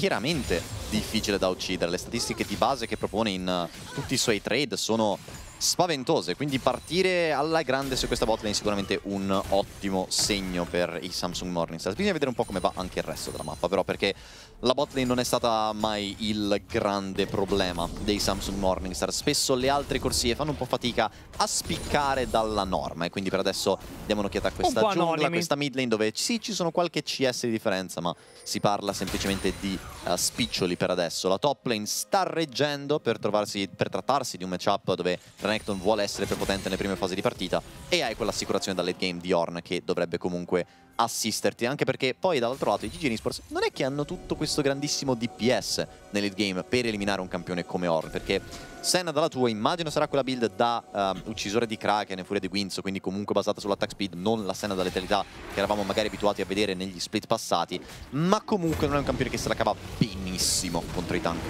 veramente difficile da uccidere. Le statistiche di base che propone in eh, tutti i suoi trade sono spaventose, quindi partire alla grande su questa botlane è sicuramente un ottimo segno per i Samsung Morningstar. Bisogna vedere un po' come va anche il resto della mappa però, perché la botlane non è stata mai il grande problema dei Samsung Morningstar. Spesso le altre corsie fanno un po' fatica a spiccare dalla norma e quindi per adesso diamo un'occhiata a questa giungla, a questa mid lane dove sì ci sono qualche CS di differenza ma si parla semplicemente di uh, spiccioli per adesso. La top lane sta reggendo per, trovarsi, per trattarsi di un matchup dove Renekton vuole essere prepotente nelle prime fasi di partita e hai quell'assicurazione da late game di Orn che dovrebbe comunque assisterti, anche perché poi dall'altro lato i GG Esports non è che hanno tutto questo grandissimo DPS nell'elite game per eliminare un campione come Orn, perché Senna dalla tua immagino sarà quella build da uh, uccisore di Kraken e furia di Guinzo, quindi comunque basata sull'attack speed, non la Senna da letalità che eravamo magari abituati a vedere negli split passati, ma comunque non è un campione che se la cava benissimo contro i tank.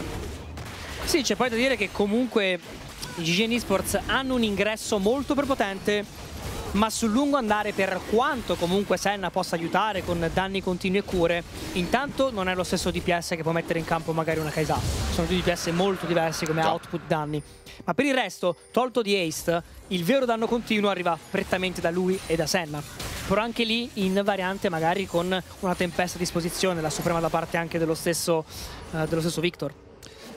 Sì, c'è poi da dire che comunque i GG Esports hanno un ingresso molto prepotente ma sul lungo andare per quanto comunque Senna possa aiutare con danni continui e cure, intanto non è lo stesso DPS che può mettere in campo magari una Kaisa. Sono due DPS molto diversi come Ciao. output danni. Ma per il resto, tolto di Ace, il vero danno continuo arriva prettamente da lui e da Senna. Però anche lì in variante magari con una tempesta a disposizione, la suprema da parte anche dello stesso, eh, dello stesso Victor.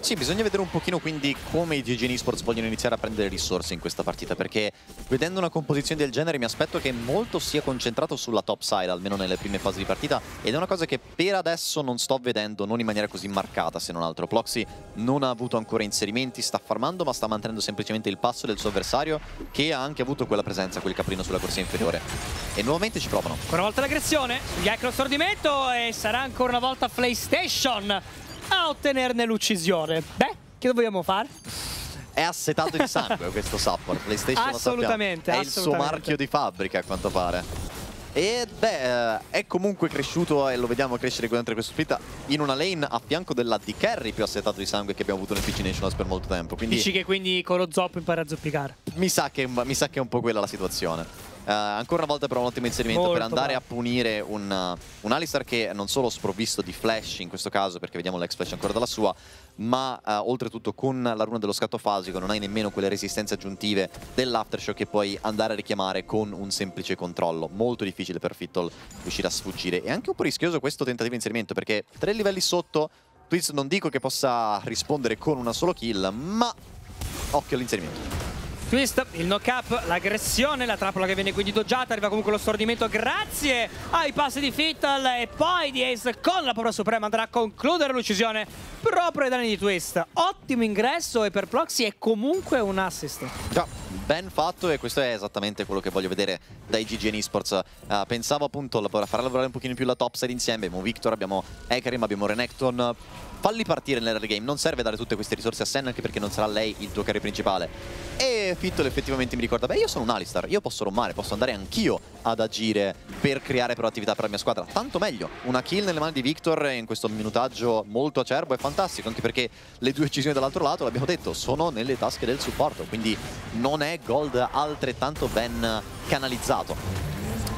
Sì, bisogna vedere un pochino quindi come i GG Esports vogliono iniziare a prendere risorse in questa partita, perché vedendo una composizione del genere mi aspetto che molto sia concentrato sulla top side, almeno nelle prime fasi di partita, ed è una cosa che per adesso non sto vedendo, non in maniera così marcata se non altro. Ploxy non ha avuto ancora inserimenti, sta farmando, ma sta mantenendo semplicemente il passo del suo avversario, che ha anche avuto quella presenza, quel caprino sulla corsia inferiore. E nuovamente ci provano. Ancora una volta l'aggressione, gli Ecro Stordimento e sarà ancora una volta PlayStation a ottenerne l'uccisione. Beh, che dobbiamo fare? È assetato di sangue questo support, PlayStation assolutamente, lo sappiamo. È assolutamente. il suo marchio di fabbrica a quanto pare. E beh, eh, è comunque cresciuto e lo vediamo crescere durante questa sfida in una lane a fianco della D Carry più assetato di sangue che abbiamo avuto nel PC Nationals per molto tempo. Quindi Dici che quindi con lo zoppo impara a zoppicare? Mi sa, che, mi sa che è un po' quella la situazione. Uh, ancora una volta però un ottimo inserimento Molto per andare bravo. a punire un, uh, un Alistar che non solo sprovvisto di flash in questo caso perché vediamo l'ex flash ancora dalla sua ma uh, oltretutto con la runa dello scatto fasico non hai nemmeno quelle resistenze aggiuntive dell'aftershock che puoi andare a richiamare con un semplice controllo molto difficile per Fittol riuscire a sfuggire e anche un po' rischioso questo tentativo di inserimento perché tre livelli sotto Twiz non dico che possa rispondere con una solo kill ma occhio all'inserimento twist, il knock up, l'aggressione, la trappola che viene quindi doggiata, arriva comunque lo stordimento grazie ai passi di Fittal e poi di Ace con la paura suprema andrà a concludere l'uccisione proprio ai danni di twist. Ottimo ingresso e per Proxy è comunque un assist. Già, ben fatto e questo è esattamente quello che voglio vedere dai GGN Esports. Uh, pensavo appunto a far lavorare un pochino più la topside insieme, abbiamo Victor, abbiamo Ekarim, abbiamo Renekton falli partire nell'early game, non serve dare tutte queste risorse a Senna anche perché non sarà lei il tuo carry principale. E Fittol effettivamente mi ricorda, beh io sono un Alistar, io posso rommare, posso andare anch'io ad agire per creare proattività per la mia squadra, tanto meglio, una kill nelle mani di Victor in questo minutaggio molto acerbo è fantastico, anche perché le due uccisioni dall'altro lato, l'abbiamo detto, sono nelle tasche del supporto, quindi non è gold altrettanto ben canalizzato.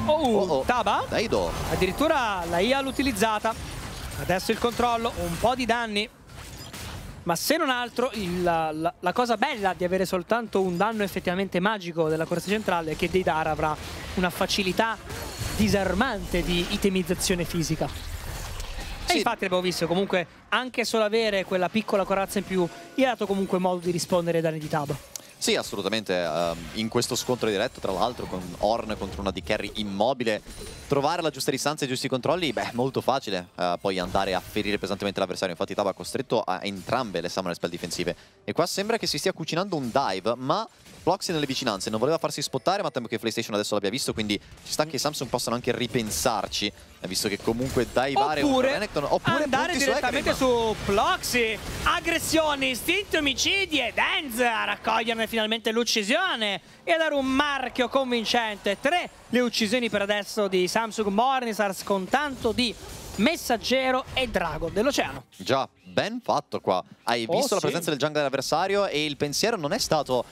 Oh, oh, oh. Taba. Aido. Addirittura la IA l'utilizzata, utilizzata. Adesso il controllo, un po' di danni. Ma se non altro, il, la, la, cosa bella di avere soltanto un danno effettivamente magico della corsa centrale è che Deidara avrà una facilità disarmante di itemizzazione fisica. Sì. E infatti abbiamo visto comunque anche solo avere quella piccola corazza in più gli ha dato comunque modo di rispondere ai danni di Tab. Sì, assolutamente. Um, in questo scontro diretto, tra l'altro, con Horn contro una di carry immobile, trovare la giusta distanza e i giusti controlli, beh, molto facile. Uh, poi andare a ferire pesantemente l'avversario. Infatti Tava costretto a entrambe le Summoner Spell difensive. E qua sembra che si stia cucinando un dive, ma Ploxy nelle vicinanze, non voleva farsi spottare, ma temo che PlayStation adesso l'abbia visto, quindi ci sta che Samsung possano anche ripensarci, eh, visto che comunque dai vari oppure, Renekton, oppure andare direttamente su, su Ploxy, aggressioni, istinti, omicidi e Denz a raccoglierne finalmente l'uccisione e a dare un marchio convincente. Tre le uccisioni per adesso di Samsung Morningstar con tanto di Messaggero e Drago dell'Oceano. Già, ben fatto qua. Hai oh, visto oh, la presenza del jungle dell'avversario e il pensiero non è stato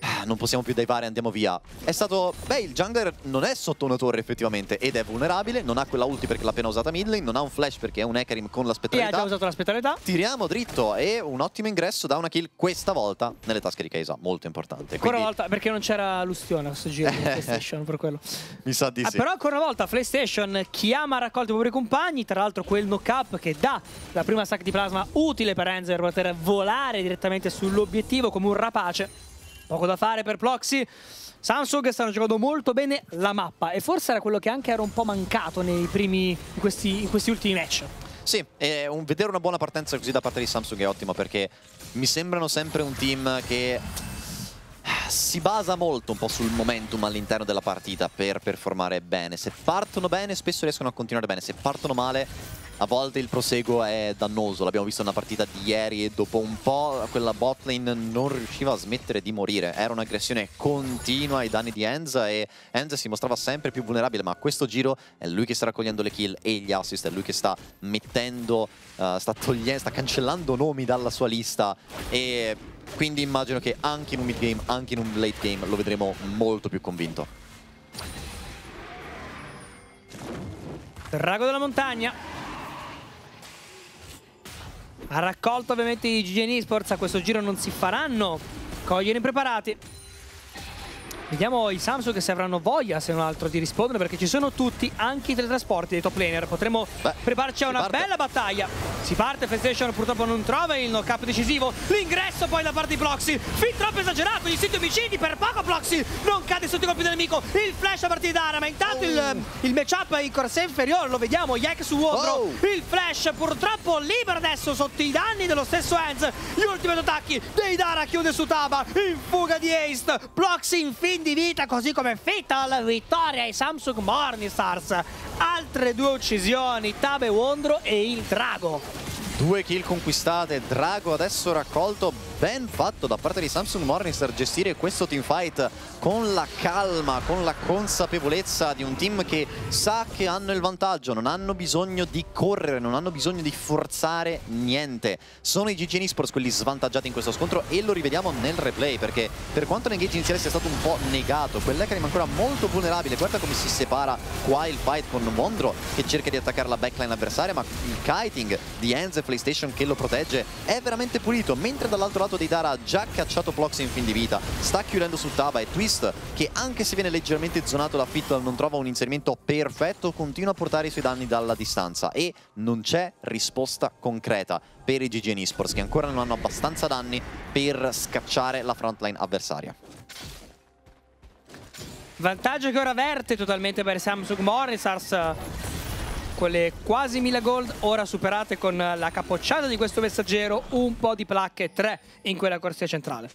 Ah, non possiamo più divare, andiamo via. È stato... Beh, il jungler non è sotto una torre effettivamente ed è vulnerabile, non ha quella ulti perché l'ha appena usata mid lane, non ha un flash perché è un Ekarim con la spettralità. E ha già usato la Tiriamo dritto e un ottimo ingresso da una kill questa volta nelle tasche di Keisa, molto importante. Ancora una volta, perché non c'era Lustione a questo giro di PlayStation per quello. Mi sa di ah, sì. Però ancora una volta PlayStation chiama a raccolto i propri compagni, tra l'altro quel knock-up che dà la prima stack di plasma utile per Enzo per poter volare direttamente sull'obiettivo come un rapace. Poco da fare per Ploxy. Samsung stanno giocando molto bene la mappa e forse era quello che anche era un po' mancato nei primi, in questi, in questi ultimi match. Sì, un, vedere una buona partenza così da parte di Samsung è ottimo perché mi sembrano sempre un team che si basa molto un po' sul momentum all'interno della partita per performare bene. Se partono bene spesso riescono a continuare bene, se partono male a volte il proseguo è dannoso, l'abbiamo visto nella partita di ieri e dopo un po' quella botlane non riusciva a smettere di morire, era un'aggressione continua ai danni di Enza e Enza si mostrava sempre più vulnerabile, ma a questo giro è lui che sta raccogliendo le kill e gli assist, è lui che sta mettendo, uh, sta togliendo, sta cancellando nomi dalla sua lista e quindi immagino che anche in un mid game, anche in un late game lo vedremo molto più convinto. Drago della montagna ha raccolto ovviamente i GGN Esports, a questo giro non si faranno cogliere impreparati. Vediamo i Samsung se avranno voglia se non altro di rispondere perché ci sono tutti anche i teletrasporti dei top laner. Potremmo Beh, prepararci a una parte. bella battaglia. Si parte, PlayStation purtroppo non trova il knock-up decisivo. L'ingresso poi da parte di Proxy. Fin troppo esagerato, gli siti vicini, per poco Proxy. Non cade sotto i colpi del nemico. Il flash a partire da Ara, ma intanto oh. il, il matchup in corsa inferiore lo vediamo. Jack su Wondro. Oh. Il flash purtroppo libero adesso sotto i danni dello stesso Enz. Gli ultimi due attacchi dei Dara chiude su Taba. In fuga di Ace. Proxy infine fin di vita così come Fatal, vittoria ai Samsung Morningstars. Altre due uccisioni, Tabe Wondro e il Drago. Due kill conquistate, Drago adesso raccolto ben fatto da parte di Samsung Morningstar gestire questo teamfight con la calma, con la consapevolezza di un team che sa che hanno il vantaggio, non hanno bisogno di correre, non hanno bisogno di forzare niente. Sono i GGN Esports quelli svantaggiati in questo scontro e lo rivediamo nel replay perché per quanto l'engage iniziale sia stato un po' negato, quell'Ecarim ancora molto vulnerabile, guarda come si separa qua il fight con Mondro che cerca di attaccare la backline avversaria ma il kiting di Enze PlayStation che lo protegge è veramente pulito mentre dall'altro lato risultato dei Dara ha già cacciato Plox in fin di vita, sta chiudendo su Taba e Twist che anche se viene leggermente zonato da Fittal non trova un inserimento perfetto, continua a portare i suoi danni dalla distanza e non c'è risposta concreta per i GGN Esports che ancora non hanno abbastanza danni per scacciare la frontline avversaria. Vantaggio che ora verte totalmente per Samsung Morrisars con le quasi 1000 gold, ora superate con la capocciata di questo messaggero, un po' di placche, 3 in quella corsia centrale.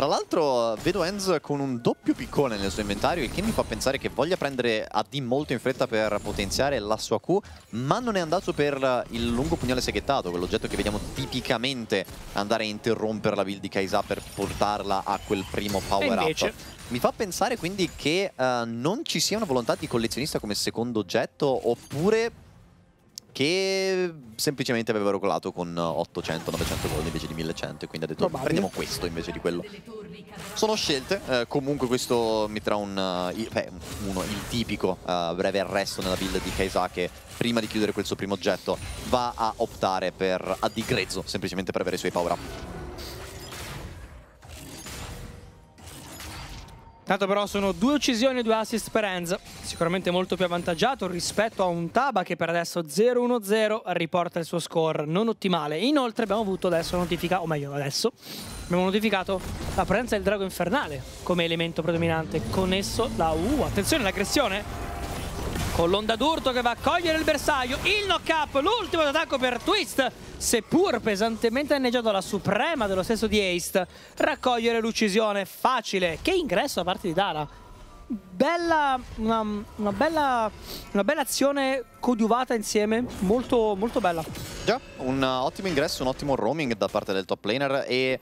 Tra l'altro vedo Enz con un doppio piccone nel suo inventario, il che mi fa pensare che voglia prendere AD molto in fretta per potenziare la sua Q, ma non è andato per il lungo pugnale seghettato, quell'oggetto che vediamo tipicamente andare a interrompere la build di Kaisa per portarla a quel primo power up. Mi fa pensare quindi che uh, non ci sia una volontà di collezionista come secondo oggetto oppure che semplicemente aveva rogolato con 800-900 gol invece di 1100 quindi ha detto Probabile. prendiamo questo invece di quello sono scelte eh, comunque questo mi tra un, uh, beh, uno, il tipico uh, breve arresto nella build di Kaisa che prima di chiudere quel suo primo oggetto va a optare per a di grezzo semplicemente per avere i suoi power up Tanto però sono due uccisioni e due assist per Enz, sicuramente molto più avvantaggiato rispetto a un Taba che per adesso 0-1-0 riporta il suo score non ottimale. Inoltre abbiamo avuto adesso notifica, o meglio adesso, abbiamo notificato la presenza del drago infernale come elemento predominante, con esso la U, attenzione l'aggressione con l'onda d'urto che va a cogliere il bersaglio, il knock up, l'ultimo attacco per Twist, seppur pesantemente danneggiato la suprema dello stesso di Ace, raccogliere l'uccisione facile, che ingresso da parte di Dara. Bella, una, una, bella, una bella azione coadiuvata insieme, molto, molto bella. Già, un ottimo ingresso, un ottimo roaming da parte del top laner e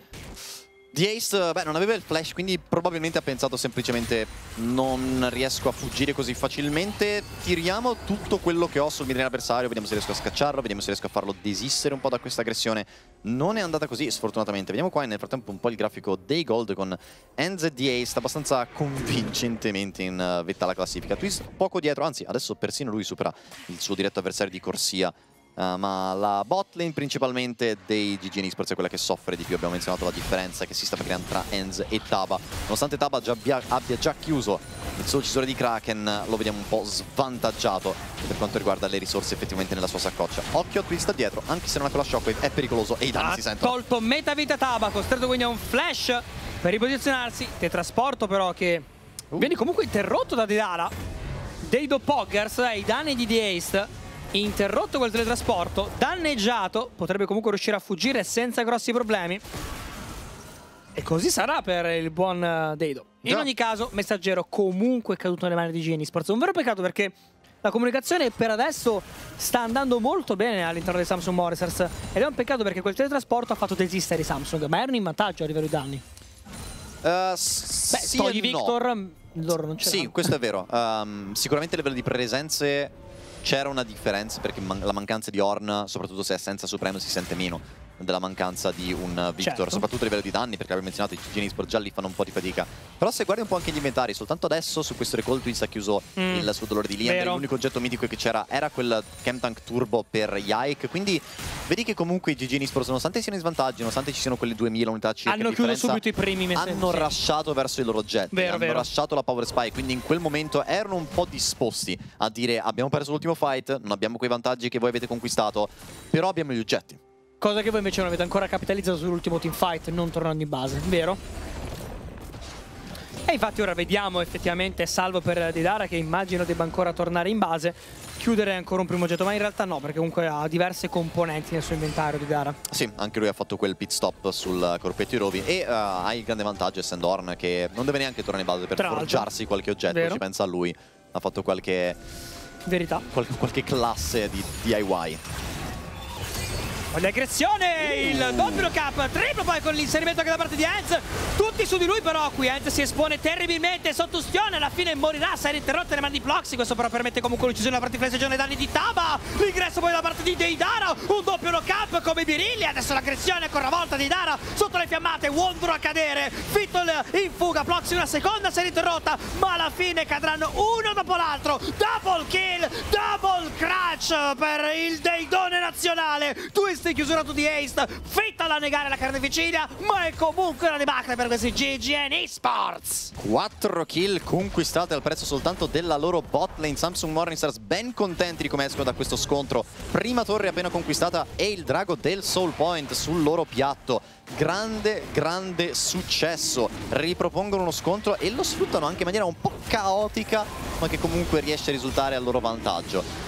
The Ace, eh, beh, non aveva il flash, quindi probabilmente ha pensato semplicemente non riesco a fuggire così facilmente. Tiriamo tutto quello che ho sul mid avversario, vediamo se riesco a scacciarlo, vediamo se riesco a farlo desistere un po' da questa aggressione. Non è andata così, sfortunatamente. Vediamo qua nel frattempo un po' il grafico dei gold con Enz The Di Ace abbastanza convincentemente in eh, vetta alla classifica. Twist poco dietro, anzi adesso persino lui supera il suo diretto avversario di corsia eh, ma la botlane principalmente dei GGN Esports è quella che soffre di più. Abbiamo menzionato la differenza che si sta creando tra Enz e Taba. Nonostante Taba già abbia, abbia, già chiuso il suo uccisore di Kraken, lo vediamo un po' svantaggiato per quanto riguarda le risorse effettivamente nella sua saccoccia. Occhio a Twist dietro, anche se non ha quella shockwave, è pericoloso e i danni ha si sentono. Ha tolto metà vita Taba, costretto quindi a un flash per riposizionarsi. Tetrasporto però che uh. viene comunque interrotto da Dedala. Dei do eh, i danni di The Ace Interrotto quel teletrasporto, danneggiato, potrebbe comunque riuscire a fuggire senza grossi problemi. E così sarà per il buon eh, Deido. In ogni caso, messaggero comunque caduto nelle mani di Geni Sports. Un vero peccato perché la comunicazione per adesso sta andando molto bene all'interno dei Samsung Morrisers. Ed è un peccato perché quel teletrasporto ha fatto desistere i Samsung, ma erano in vantaggio a livello di danni. Uh, Beh, sì togli Victor, no. loro non c'erano. Sì, questo è vero. Um, sicuramente a livello di presenze c'era una differenza perché man la mancanza di Horn, soprattutto se è senza Supremo, si sente meno della mancanza di un Victor, certo. soprattutto a livello di danni, perché avevo menzionato i Geni Sport gialli fanno un po' di fatica. Però se guardi un po' anche gli inventari, soltanto adesso su questo recall Twins ha chiuso mm. il suo dolore di Liam, l'unico oggetto mitico che c'era era quel Chem Tank Turbo per Yike, quindi vedi che comunque i GG Esports, nonostante siano in svantaggio, nonostante ci siano quelle 2000 unità circa hanno chiuso subito i primi messaggi. hanno rasciato verso i loro oggetti, vero, hanno vero. rasciato la Power Spy, quindi in quel momento erano un po' disposti a dire abbiamo perso l'ultimo fight, non abbiamo quei vantaggi che voi avete conquistato, però abbiamo gli oggetti. Cosa che voi invece non avete ancora capitalizzato sull'ultimo teamfight, non tornando in base, vero? E infatti ora vediamo effettivamente, salvo per Didara che immagino debba ancora tornare in base, chiudere ancora un primo oggetto, ma in realtà no, perché comunque ha diverse componenti nel suo inventario Didara. Sì, anche lui ha fatto quel pit stop sul corpetto di Rovi e uh, ha il grande vantaggio essendo Orn che non deve neanche tornare in base per Tra forgiarsi qualche oggetto, vero? ci pensa a lui, ha fatto qualche... Verità. Qualche, qualche classe di DIY. L'aggressione, il doppio cap, triplo poi con l'inserimento anche da parte di Enz, tutti su di lui però qui Enz si espone terribilmente sotto Stione, alla fine morirà, sarà interrotta nelle mani di Ploxy, questo però permette comunque l'uccisione da parte di e danni di Taba, l'ingresso poi da parte di Deidara, un doppio cap come Birilli, adesso l'aggressione con volta Deidara sotto le fiammate, Wondro a cadere, Fittol in fuga, Ploxy una seconda, sarà interrotta, ma alla fine cadranno uno dopo l'altro, double kill, double crunch per il Deidone eccezionale twist in chiusura di Ace fitta da negare la carneficina ma è comunque una debacle per questi GGN eSports 4 kill conquistate al prezzo soltanto della loro bot lane Samsung Morningstars ben contenti di come escono da questo scontro prima torre appena conquistata e il drago del Soul Point sul loro piatto grande grande successo ripropongono uno scontro e lo sfruttano anche in maniera un po' caotica ma che comunque riesce a risultare al loro vantaggio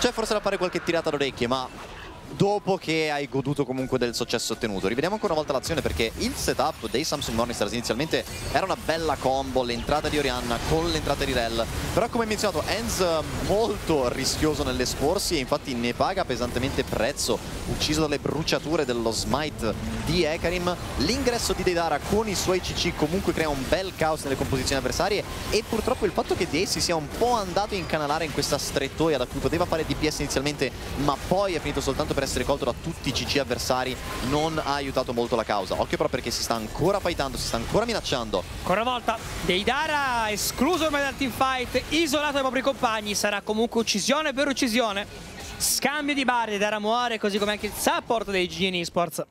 c'è forse da fare qualche tirata d'orecchie ma dopo che hai goduto comunque del successo ottenuto. Rivediamo ancora una volta l'azione perché il setup dei Samsung Morningstars inizialmente era una bella combo, l'entrata di Orianna con l'entrata di Rel, però come menzionato Enz molto rischioso nelle nell'esporsi e infatti ne paga pesantemente prezzo, ucciso dalle bruciature dello smite di Ekarim. L'ingresso di Deidara con i suoi CC comunque crea un bel caos nelle composizioni avversarie e purtroppo il fatto che DA si sia un po' andato a incanalare in questa strettoia da cui poteva fare DPS inizialmente ma poi è finito soltanto per per essere colto da tutti i CC avversari non ha aiutato molto la causa. Occhio però perché si sta ancora fightando, si sta ancora minacciando. Ancora una volta Deidara escluso ormai dal teamfight, isolato dai propri compagni, sarà comunque uccisione per uccisione. Scambio di barri, Deidara muore così come anche il support dei GN Esports.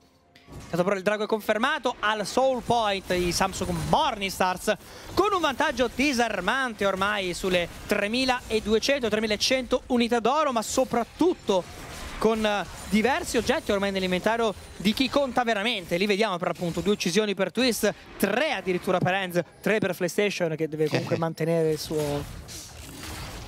Tanto però il drago è confermato al soul point di Samsung Morningstars con un vantaggio disarmante ormai sulle 3200-3100 unità d'oro ma soprattutto con eh, diversi oggetti ormai nell'inventario di chi conta veramente. Lì vediamo per appunto due uccisioni per Twist, tre addirittura per Enz, tre per PlayStation che deve comunque mantenere il suo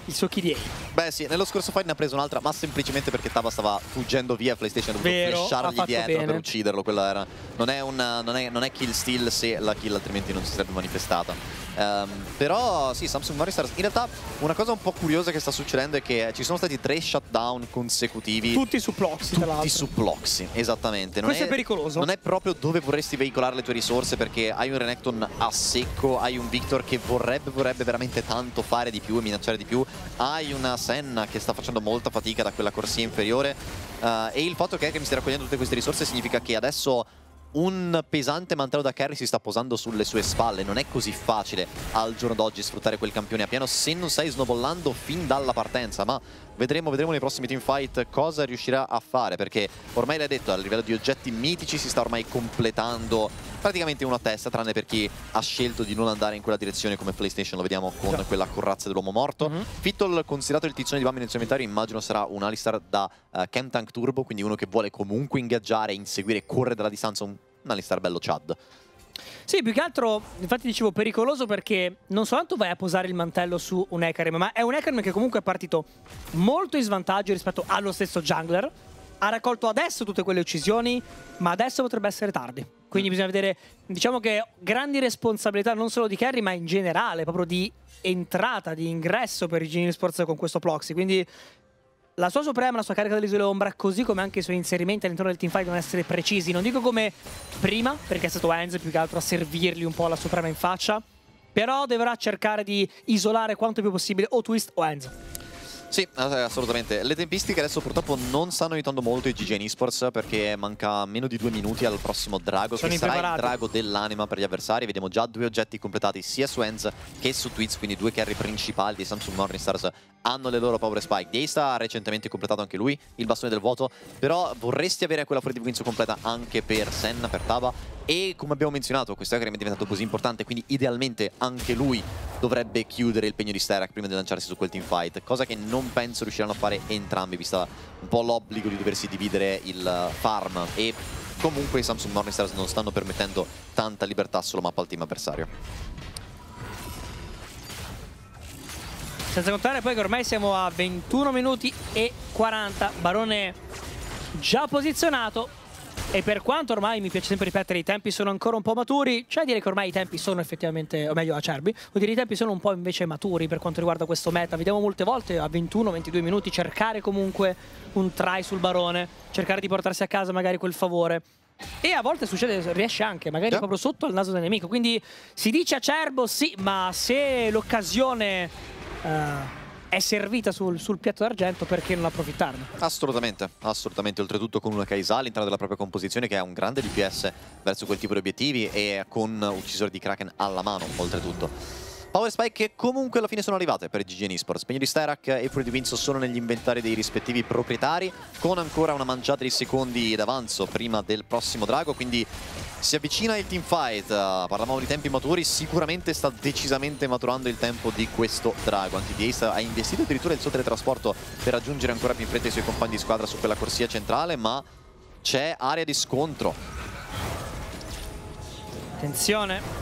il suo KDA. Beh sì, nello scorso fight ne ha preso un'altra, ma semplicemente perché Tava stava fuggendo via PlayStation, ha dovuto flashargli dietro bene. per ucciderlo, quella era. Non è, un, non, è, non è kill steal se la kill altrimenti non si sarebbe manifestata. Um, però sì, Samsung Stars. in realtà una cosa un po' curiosa che sta succedendo è che ci sono stati tre shutdown consecutivi. Tutti su Ploxy, tra l'altro. Tutti su Ploxy, esattamente. Non Questo è, è, pericoloso. Non è proprio dove vorresti veicolare le tue risorse perché hai un Renekton a secco, hai un Victor che vorrebbe, vorrebbe veramente tanto fare di più e minacciare di più, hai una Senna che sta facendo molta fatica da quella corsia inferiore uh, e il fatto che mi stia raccogliendo tutte queste risorse significa che adesso un pesante mantello da carry si sta posando sulle sue spalle non è così facile al giorno d'oggi sfruttare quel campione a piano se non stai snowballando fin dalla partenza ma Vedremo, vedremo nei prossimi teamfight cosa riuscirà a fare, perché ormai l'hai detto, a livello di oggetti mitici si sta ormai completando praticamente una testa, tranne per chi ha scelto di non andare in quella direzione come PlayStation, lo vediamo con yeah. quella corazza dell'uomo morto. Mm -hmm. Fittol, considerato il tizione di bambino in cemeterio, immagino sarà un Alistar da uh, eh, Camp Tank Turbo, quindi uno che vuole comunque ingaggiare, inseguire, correre dalla distanza, un, un Alistar bello Chad. Sì, più che altro, infatti dicevo pericoloso perché non soltanto vai a posare il mantello su un Ekarim, ma è un Ekarim che comunque è partito molto in svantaggio rispetto allo stesso jungler. Ha raccolto adesso tutte quelle uccisioni, ma adesso potrebbe essere tardi. Quindi mm. bisogna vedere, diciamo che grandi responsabilità non solo di Kerry, ma in generale, proprio di entrata, di ingresso per i Genius Sports con questo Proxy. Quindi la sua suprema, la sua carica dell'isola ombra, così come anche i suoi inserimenti all'interno del teamfight devono essere precisi. Non dico come prima, perché è stato Enzo più che altro a servirgli un po' la suprema in faccia, però dovrà cercare di isolare quanto più possibile o Twist o Enzo. Sì, assolutamente. Le tempistiche adesso purtroppo non stanno aiutando molto i GG in Esports perché manca meno di due minuti al prossimo drago Sono che sarà il drago dell'anima per gli avversari. Vediamo già due oggetti completati sia su Enz che su Twitch, quindi due carry principali di Samsung Morningstars hanno le loro power spike. Deista ha recentemente completato anche lui il bastone del vuoto, però vorresti avere quella fuori di Winzo completa anche per Senna, per Taba. e come abbiamo menzionato questo Ekram è diventato così importante quindi idealmente anche lui dovrebbe chiudere il pegno di Sterak prima di lanciarsi su quel teamfight, cosa che non non penso riusciranno a fare entrambi, vista un po' l'obbligo di doversi dividere il farm e comunque i Samsung Morningstars non stanno permettendo tanta libertà sulla mappa al team avversario. Senza contare poi che ormai siamo a 21 minuti e 40, Barone già posizionato, e per quanto ormai mi piace sempre ripetere, i tempi sono ancora un po' maturi, cioè dire che ormai i tempi sono effettivamente, o meglio acerbi, vuol dire i tempi sono un po' invece maturi per quanto riguarda questo meta. Vediamo molte volte a 21-22 minuti cercare comunque un try sul barone, cercare di portarsi a casa magari quel favore. E a volte succede, riesce anche, magari yeah. proprio sotto al naso del nemico. Quindi si dice acerbo sì, ma se l'occasione... Uh, è servita sul, sul piatto d'argento perché non approfittarne. Assolutamente, assolutamente. Oltretutto con una Kaisa all'interno della propria composizione che ha un grande DPS verso quel tipo di obiettivi e con uccisore di Kraken alla mano, oltretutto. Power Spike che comunque alla fine sono arrivate per GGN Esports. Pegno di Styrak e Fury di Winzo sono negli inventari dei rispettivi proprietari, con ancora una manciata di secondi d'avanzo prima del prossimo drago, quindi si avvicina il teamfight. Eh, parlavamo di tempi maturi, sicuramente sta decisamente maturando il tempo di questo drago. Antidiace ha investito addirittura il suo teletrasporto per raggiungere ancora più in fretta i suoi compagni di squadra su quella corsia centrale, ma c'è area di scontro. Attenzione,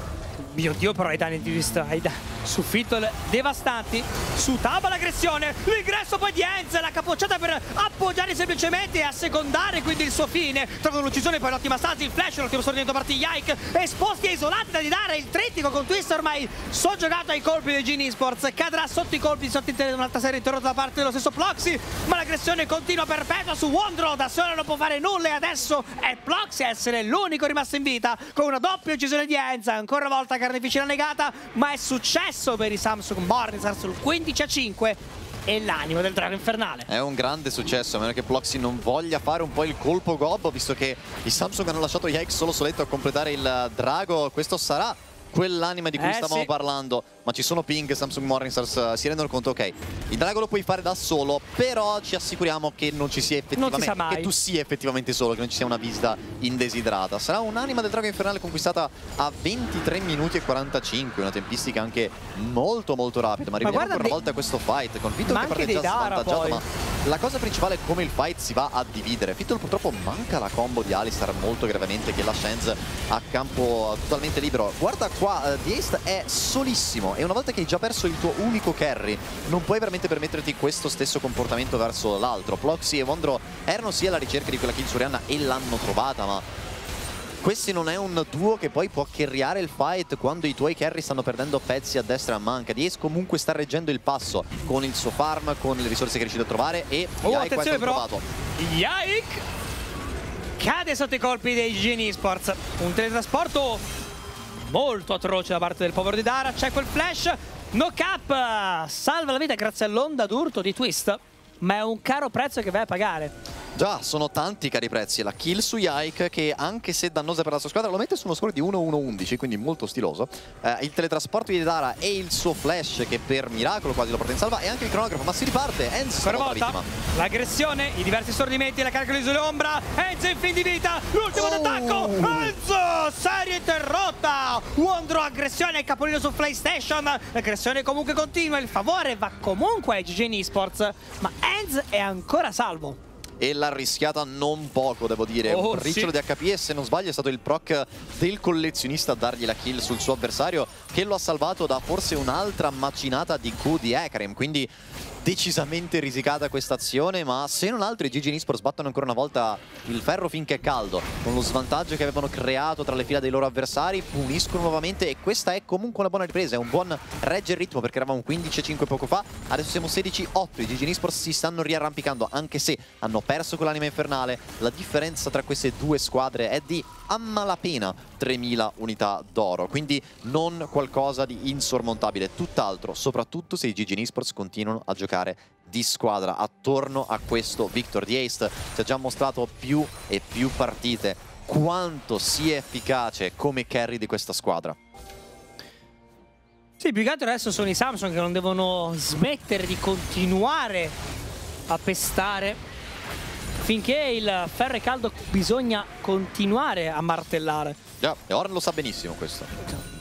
mio Dio, però i danni di Destroyed su Fiddle devastanti, su Taba l'aggressione, l'ingresso poi di Enz, la capocciata per appoggiare semplicemente e assecondare quindi il suo fine. Trovano l'uccisione, poi l'ottima stanza, il flash, l'ottimo sorridente da parte di Yike, esposti e isolati da Dinara, il trittico con Twist ormai soggiogato ai colpi dei Gini Sports, cadrà sotto i colpi, sotto interno di un'altra serie interrotta da parte dello stesso Ploxy, ma l'aggressione continua perpetua su Wondro, da solo non può fare nulla e adesso è Ploxy a essere l'unico rimasto in vita con una doppia uccisione di Enz, ancora una volta carneficina negata, ma è successo per i Samsung Morningstar sul 15 a 5 e l'animo del drago infernale. È un grande successo, a meno che Ploxy non voglia fare un po' il colpo gobbo, visto che i Samsung hanno lasciato Yike solo soletto a completare il eh, drago, questo sarà quell'anima di cui eh, stavamo sì. parlando ma ci sono ping, Samsung Morningstars eh, si rendono conto, ok, il drago lo puoi fare da solo, però ci assicuriamo che non ci sia effettivamente, si che tu sia effettivamente solo, che non ci sia una visita indesiderata. Sarà un'anima del drago infernale conquistata a 23 minuti e 45, una tempistica anche molto molto rapida, ma rivediamo ancora una volta questo fight, con Vittor che parte già svantaggiato, poi. ma la cosa principale è come il fight si va a dividere. Vittor purtroppo manca la combo di Alistar molto gravemente che lascia Enz a campo totalmente libero. Guarda qua, uh, The è solissimo e una volta che hai già perso il tuo unico carry non puoi veramente permetterti questo stesso comportamento verso l'altro. Ploxy e Vondro erano sia alla ricerca di quella kill su Rihanna e l'hanno trovata, ma questi non è un duo che poi può carriare il fight quando i tuoi carry stanno perdendo pezzi a destra e a manca. Diez comunque sta reggendo il passo con il suo farm, con le risorse che è riuscito a trovare e oh, Yaik questo però. trovato. Yaik cade sotto i colpi dei Genie Sports. Un teletrasporto molto atroce da parte del povero di Dara. C'è quel flash. No cap. Salva la vita grazie all'onda d'urto di Twist. Ma è un caro prezzo che vai a pagare. Già, sono tanti cari prezzi. La kill su Yike che anche se dannosa per la sua squadra lo mette su uno score di 1-1-11, quindi molto stiloso. Eh, il teletrasporto di Dara e il suo flash che per miracolo quasi lo porta in salva e anche il cronografo, ma si riparte. Enzo Ancora volta l'aggressione, i diversi stordimenti, la carica di sull'ombra. Enzo in fin di vita, l'ultimo oh. d'attacco. Enzo, serie interrotta. Wondro aggressione, capolino su PlayStation. L'aggressione comunque continua, il favore va comunque ai GG Esports, ma Enz è ancora salvo e l'ha rischiata non poco, devo dire. Oh, Ricciolo sì. di HP e se non sbaglio è stato il proc del collezionista a dargli la kill sul suo avversario che lo ha salvato da forse un'altra macinata di Q di Ekrem. Quindi decisamente risicata questa azione, ma se non altro i Gigi Nisport sbattono ancora una volta il ferro finché è caldo, con lo svantaggio che avevano creato tra le fila dei loro avversari, puniscono nuovamente e questa è comunque una buona ripresa, è un buon regge ritmo perché eravamo 15-5 poco fa, adesso siamo 16-8, i Gigi Nisport si stanno riarrampicando anche se hanno perso con l'anima infernale, la differenza tra queste due squadre è di a malapena 3.000 unità d'oro, quindi non qualcosa di insormontabile, tutt'altro, soprattutto se i GG Esports continuano a giocare di squadra attorno a questo Victor di Ace. Ci ha già mostrato più e più partite quanto sia efficace come carry di questa squadra. Sì, più che altro adesso sono i Samsung che non devono smettere di continuare a pestare finché il ferro è caldo bisogna continuare a martellare. Già, e Oran lo sa benissimo questo.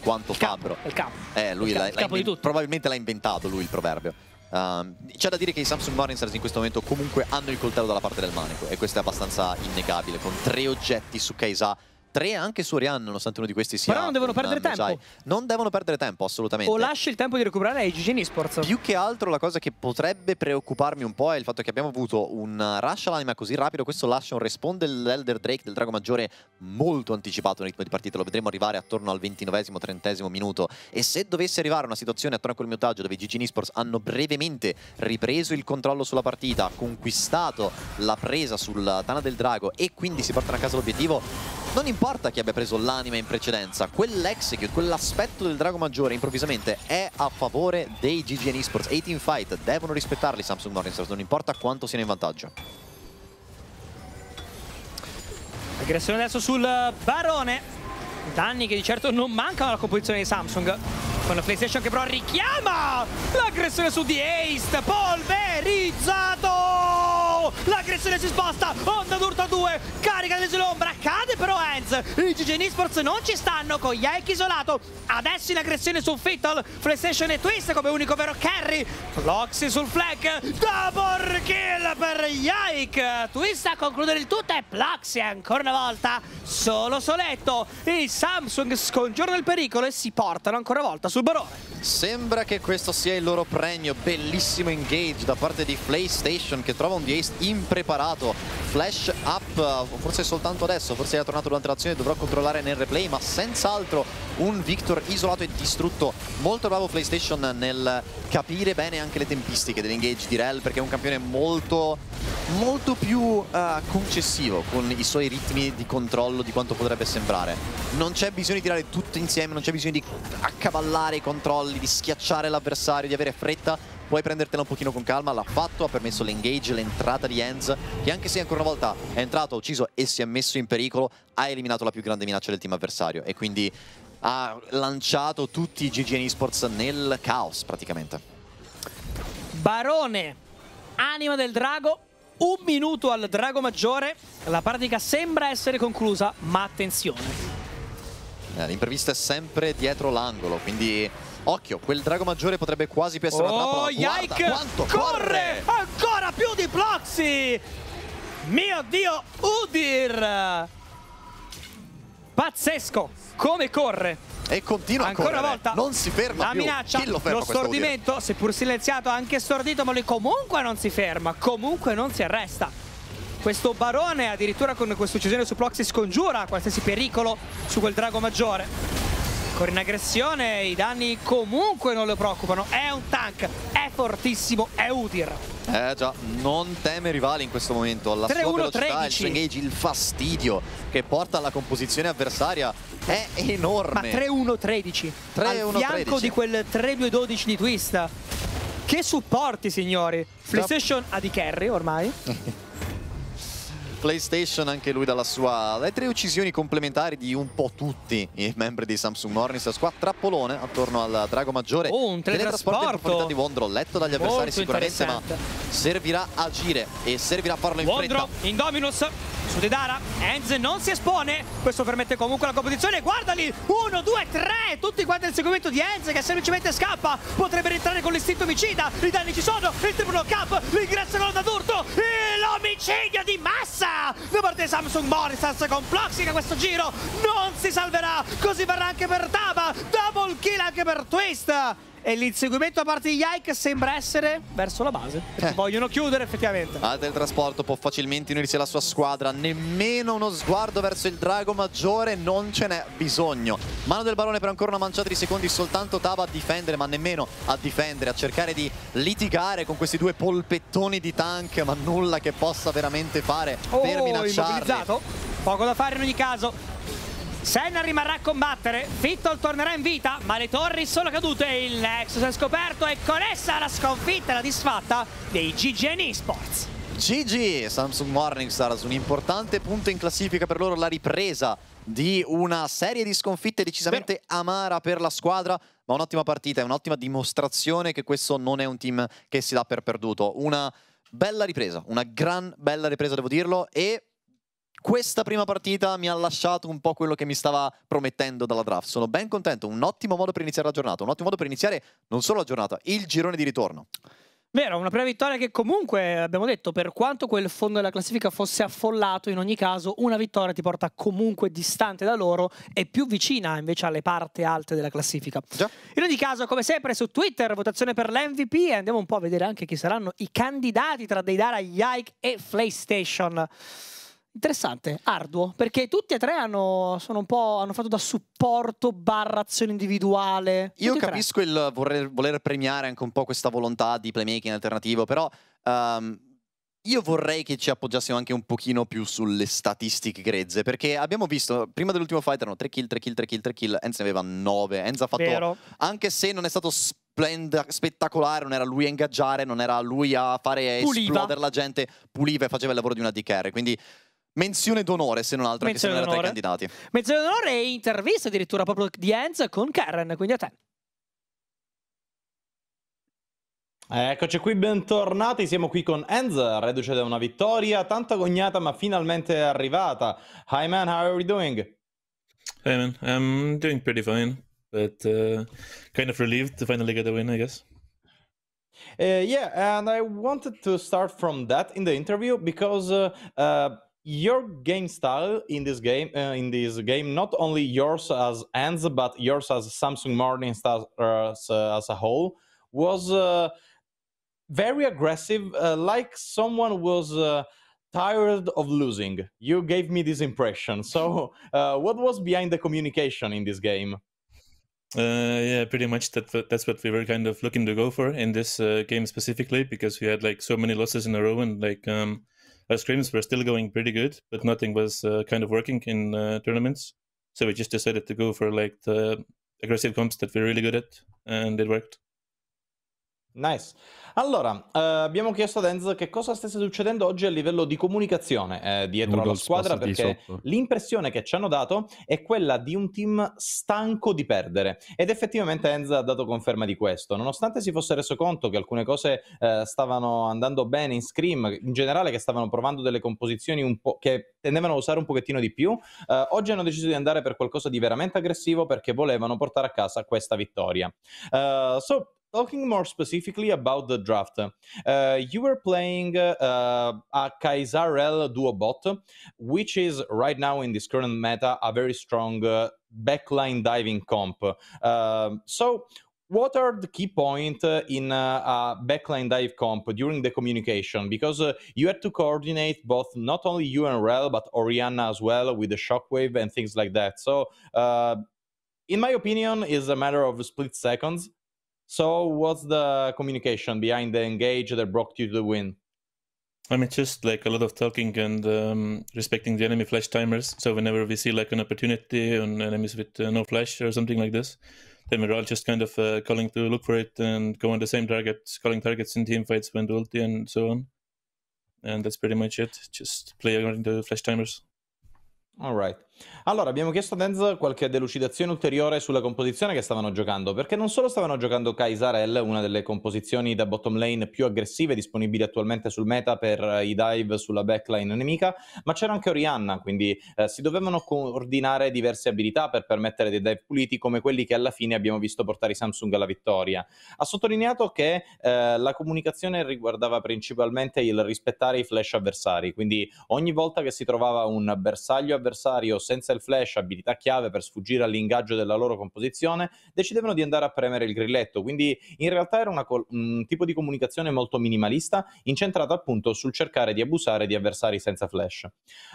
Quanto il fabbro. Capo, il capo. Eh, lui il capo, il capo di tutto. Probabilmente l'ha inventato lui il proverbio. Uh, c'è da dire che i Samsung Mariners in questo momento comunque hanno il coltello dalla parte del manico e questo è abbastanza innegabile con tre oggetti su Keisa Tre anche su Orianna, nonostante uno di questi sia... Però non devono perdere tempo. Sai. Non devono perdere tempo, assolutamente. O lasci il tempo di recuperare ai GG Esports. Più che altro la cosa che potrebbe preoccuparmi un po' è il fatto che abbiamo avuto un rush all'anima così rapido. Questo lascia un respawn dell'Elder Drake, del Drago Maggiore, molto anticipato nel ritmo di partita. Lo vedremo arrivare attorno al 29-30 minuto. E se dovesse arrivare una situazione attorno a quel minutaggio dove i GG Esports hanno brevemente ripreso il controllo sulla partita, conquistato la presa sulla Tana del Drago e quindi si portano a casa l'obiettivo, non importa chi abbia preso l'anima in precedenza, quell'execute, quell'aspetto del drago maggiore improvvisamente è a favore dei GGN Esports. E i team fight, devono rispettarli Samsung Morningstars, non importa quanto siano in vantaggio. Aggressione adesso sul Barone, danni che di certo non mancano alla composizione di Samsung con la PlayStation che però richiama l'aggressione su di Ace polverizzato l'aggressione si sposta onda d'urto 2 carica dell'ombra cade però Enz i GGN Sports non ci stanno con Yek isolato adesso in aggressione su Fittle PlayStation e Twist come unico vero carry Floxy sul flag double kill per Yek Twist a concludere il tutto e Plaxi ancora una volta solo soletto il Samsung scongiura il pericolo e si portano ancora una volta sul barone. Sembra che questo sia il loro premio, bellissimo engage da parte di PlayStation che trova un D-Ace impreparato. Flash up, forse soltanto adesso, forse è tornato durante l'azione, dovrò controllare nel replay, ma senz'altro un Victor isolato e distrutto molto bravo PlayStation nel capire bene anche le tempistiche dell'engage di Rel perché è un campione molto molto più uh, concessivo con i suoi ritmi di controllo di quanto potrebbe sembrare non c'è bisogno di tirare tutto insieme non c'è bisogno di accavallare i controlli di schiacciare l'avversario di avere fretta puoi prendertela un pochino con calma, l'ha fatto, ha permesso l'engage, l'entrata di Enz, che anche se ancora una volta è entrato, ucciso e si è messo in pericolo, ha eliminato la più grande minaccia del team avversario e quindi ha lanciato tutti i GGN Esports nel caos praticamente. Barone, anima del drago, un minuto al drago maggiore, la pratica sembra essere conclusa, ma attenzione. Eh, l'imprevista è sempre dietro l'angolo, quindi occhio, quel drago maggiore potrebbe quasi più essere oh, una trappola. Oh, Guarda Yike quanto corre! corre! Ancora più di Ploxy! Mio Dio, Udir! Pazzesco come corre. E continua Ancora correre. una volta. Non si ferma La più. minaccia, lo, ferma, lo stordimento, seppur silenziato, anche stordito, ma lui comunque non si ferma, comunque non si arresta. Questo barone addirittura con questa uccisione su Proxy scongiura qualsiasi pericolo su quel drago maggiore ancora in aggressione, i danni comunque non lo preoccupano, è un tank, è fortissimo, è utile. Eh già, non teme rivali in questo momento, alla 3, sua 1, velocità, 13. il engage, il fastidio che porta alla composizione avversaria è enorme. Ma 3-1-13, al fianco di quel 3-2-12 di Twista. Che supporti signori, PlayStation ha di carry ormai. PlayStation, anche lui dalla sua... Le tre uccisioni complementari di un po' tutti i membri di Samsung Morningstar Squad. Trappolone attorno al Drago Maggiore. Oh, un teletrasporto! di Wondro, letto dagli avversari Molto sicuramente, ma servirà agire e servirà a farlo in Wondro, fretta. Wondro, Indominus! su Dedara. Enz non si espone. Questo permette comunque la competizione. Guardali! 1, 2, 3. Tutti quanti il seguimento di Enz che semplicemente scappa. Potrebbe rientrare con l'istinto omicida. I danni ci sono. Il triplo cap. L'ingresso con da d'urto. L'omicidio di massa da parte di Samsung Morrisas con Ploxic a questo giro. Non si salverà. Così verrà anche per Tava. Double kill anche per Twist e l'inseguimento a parte di Yike sembra essere verso la base. Eh. Vogliono chiudere effettivamente. Al ah, trasporto può facilmente unirsi alla sua squadra, nemmeno uno sguardo verso il drago maggiore, non ce n'è bisogno. Mano del barone per ancora una manciata di secondi, soltanto Tava a difendere, ma nemmeno a difendere, a cercare di litigare con questi due polpettoni di tank, ma nulla che possa veramente fare oh, per minacciarli. Poco da fare in ogni caso Senna rimarrà a combattere, Fittol tornerà in vita, ma le torri sono cadute, il Nexus è scoperto e con essa la sconfitta e la disfatta dei GGN Esports. GG, Samsung Morningstars, un importante punto in classifica per loro, la ripresa di una serie di sconfitte decisamente Vero. amara per la squadra, ma un'ottima partita, un'ottima dimostrazione che questo non è un team che si dà per perduto. Una bella ripresa, una gran bella ripresa devo dirlo e questa prima partita mi ha lasciato un po' quello che mi stava promettendo dalla draft. Sono ben contento, un ottimo modo per iniziare la giornata, un ottimo modo per iniziare non solo la giornata, il girone di ritorno. Vero, una prima vittoria che comunque, abbiamo detto, per quanto quel fondo della classifica fosse affollato, in ogni caso una vittoria ti porta comunque distante da loro e più vicina invece alle parti alte della classifica. Già. In ogni caso, come sempre, su Twitter, votazione per l'MVP e andiamo un po' a vedere anche chi saranno i candidati tra Deidara, Yike e PlayStation. Interessante, arduo, perché tutti e tre hanno, hanno fatto da supporto barra azione individuale. Io capisco tre. il voler, voler, premiare anche un po' questa volontà di playmaking alternativo, però um, io vorrei che ci appoggiassimo anche un pochino più sulle statistiche grezze, perché abbiamo visto, prima dell'ultimo fight erano 3 kill, 3 kill, 3 kill, 3 kill, Enz ne aveva 9, Enz ha fatto, Vero. anche se non è stato spettacolare, non era lui a ingaggiare, non era lui a fare puliva. esplodere la gente, puliva e faceva il lavoro di una DKR, quindi Menzione d'onore, se non altro, Menzione anche se non erano candidati. Menzione d'onore e intervista addirittura proprio di Enz con Karen, quindi a te. Eccoci qui, bentornati, siamo qui con Enz, reduce da una vittoria, tanto agognata ma finalmente arrivata. Hi man, how are you doing? Hey man, I'm doing pretty fine, but uh, kind of relieved to finally get a win, I guess. Uh, yeah, and I wanted to start from that in the interview because uh, uh your game style in this game uh, in this game not only yours as ends but yours as Samsung Morning Stars uh, as, uh, as, a whole was uh, very aggressive uh, like someone was tired of losing you gave me this impression so what was behind the communication in this game uh, yeah, pretty much that that's what we were kind of looking to go for in this uh, game specifically because we had like so many losses in a row and like um, our scrims were still going pretty good, but nothing was uh, kind of working in uh, tournaments. So we just decided to go for like the aggressive comps that we're really good at, and it worked. Nice. Allora, eh, abbiamo chiesto ad Enz che cosa stesse succedendo oggi a livello di comunicazione eh, dietro Noodles, alla squadra, perché l'impressione che ci hanno dato è quella di un team stanco di perdere. Ed effettivamente Enz ha dato conferma di questo. Nonostante si fosse reso conto che alcune cose eh, stavano andando bene in scrim, in generale che stavano provando delle composizioni un po' che tendevano a usare un pochettino di più, eh, oggi hanno deciso di andare per qualcosa di veramente aggressivo perché volevano portare a casa questa vittoria. Eh, so, Talking more specifically about the draft, uh, you were playing uh, a Kaisarel Duobot, which is right now in this current meta a very strong uh, backline diving comp. Um, so, what are the key points uh, in uh, a backline dive comp during the communication? Because uh, you had to coordinate both not only you and Rel, but Oriana as well with the shockwave and things like that. So, in my opinion, is a matter of split seconds. So, what's the communication behind the engage that brought you to the win? I mean, just like a lot of talking and um, respecting the enemy flash timers. So whenever we see like an opportunity on enemies with uh, no flash or something like this, then we're all just kind of uh, calling to look for it and go on the same target, calling targets in team fights when ulti and so on. And that's pretty much it. Just play according to flash timers. All right. Allora, abbiamo chiesto a Denz qualche delucidazione ulteriore sulla composizione che stavano giocando, perché non solo stavano giocando Kaisarel, una delle composizioni da bottom lane più aggressive disponibili attualmente sul meta per i dive sulla backline nemica, ma c'era anche Orianna, quindi eh, si dovevano coordinare diverse abilità per permettere dei dive puliti come quelli che alla fine abbiamo visto portare i Samsung alla vittoria. Ha sottolineato che eh, la comunicazione riguardava principalmente il rispettare i flash avversari, quindi ogni volta che si trovava un bersaglio avversario senza il flash, abilità chiave per sfuggire all'ingaggio della loro composizione, decidevano di andare a premere il grilletto. Quindi in realtà era col- un tipo di comunicazione molto minimalista, incentrata appunto sul cercare di abusare di avversari senza flash.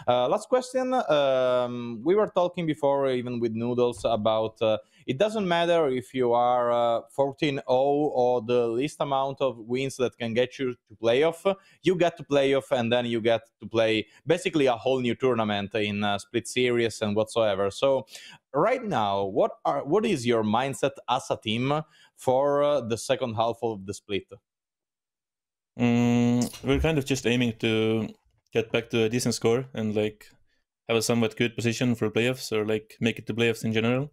Uh, last question. Um, we were talking before, even with Noodles, about. Uh, It doesn't matter if you are uh, 14-0 or the least amount of wins that can get you to playoff. You get to playoff, and then you get to play basically a whole new tournament in uh, split series and whatsoever. So, right now, what are what is your mindset as a team for uh, the second half of the split? Mm, we're kind of just aiming to get back to a decent score and like have a somewhat good position for playoffs or like make it to playoffs in general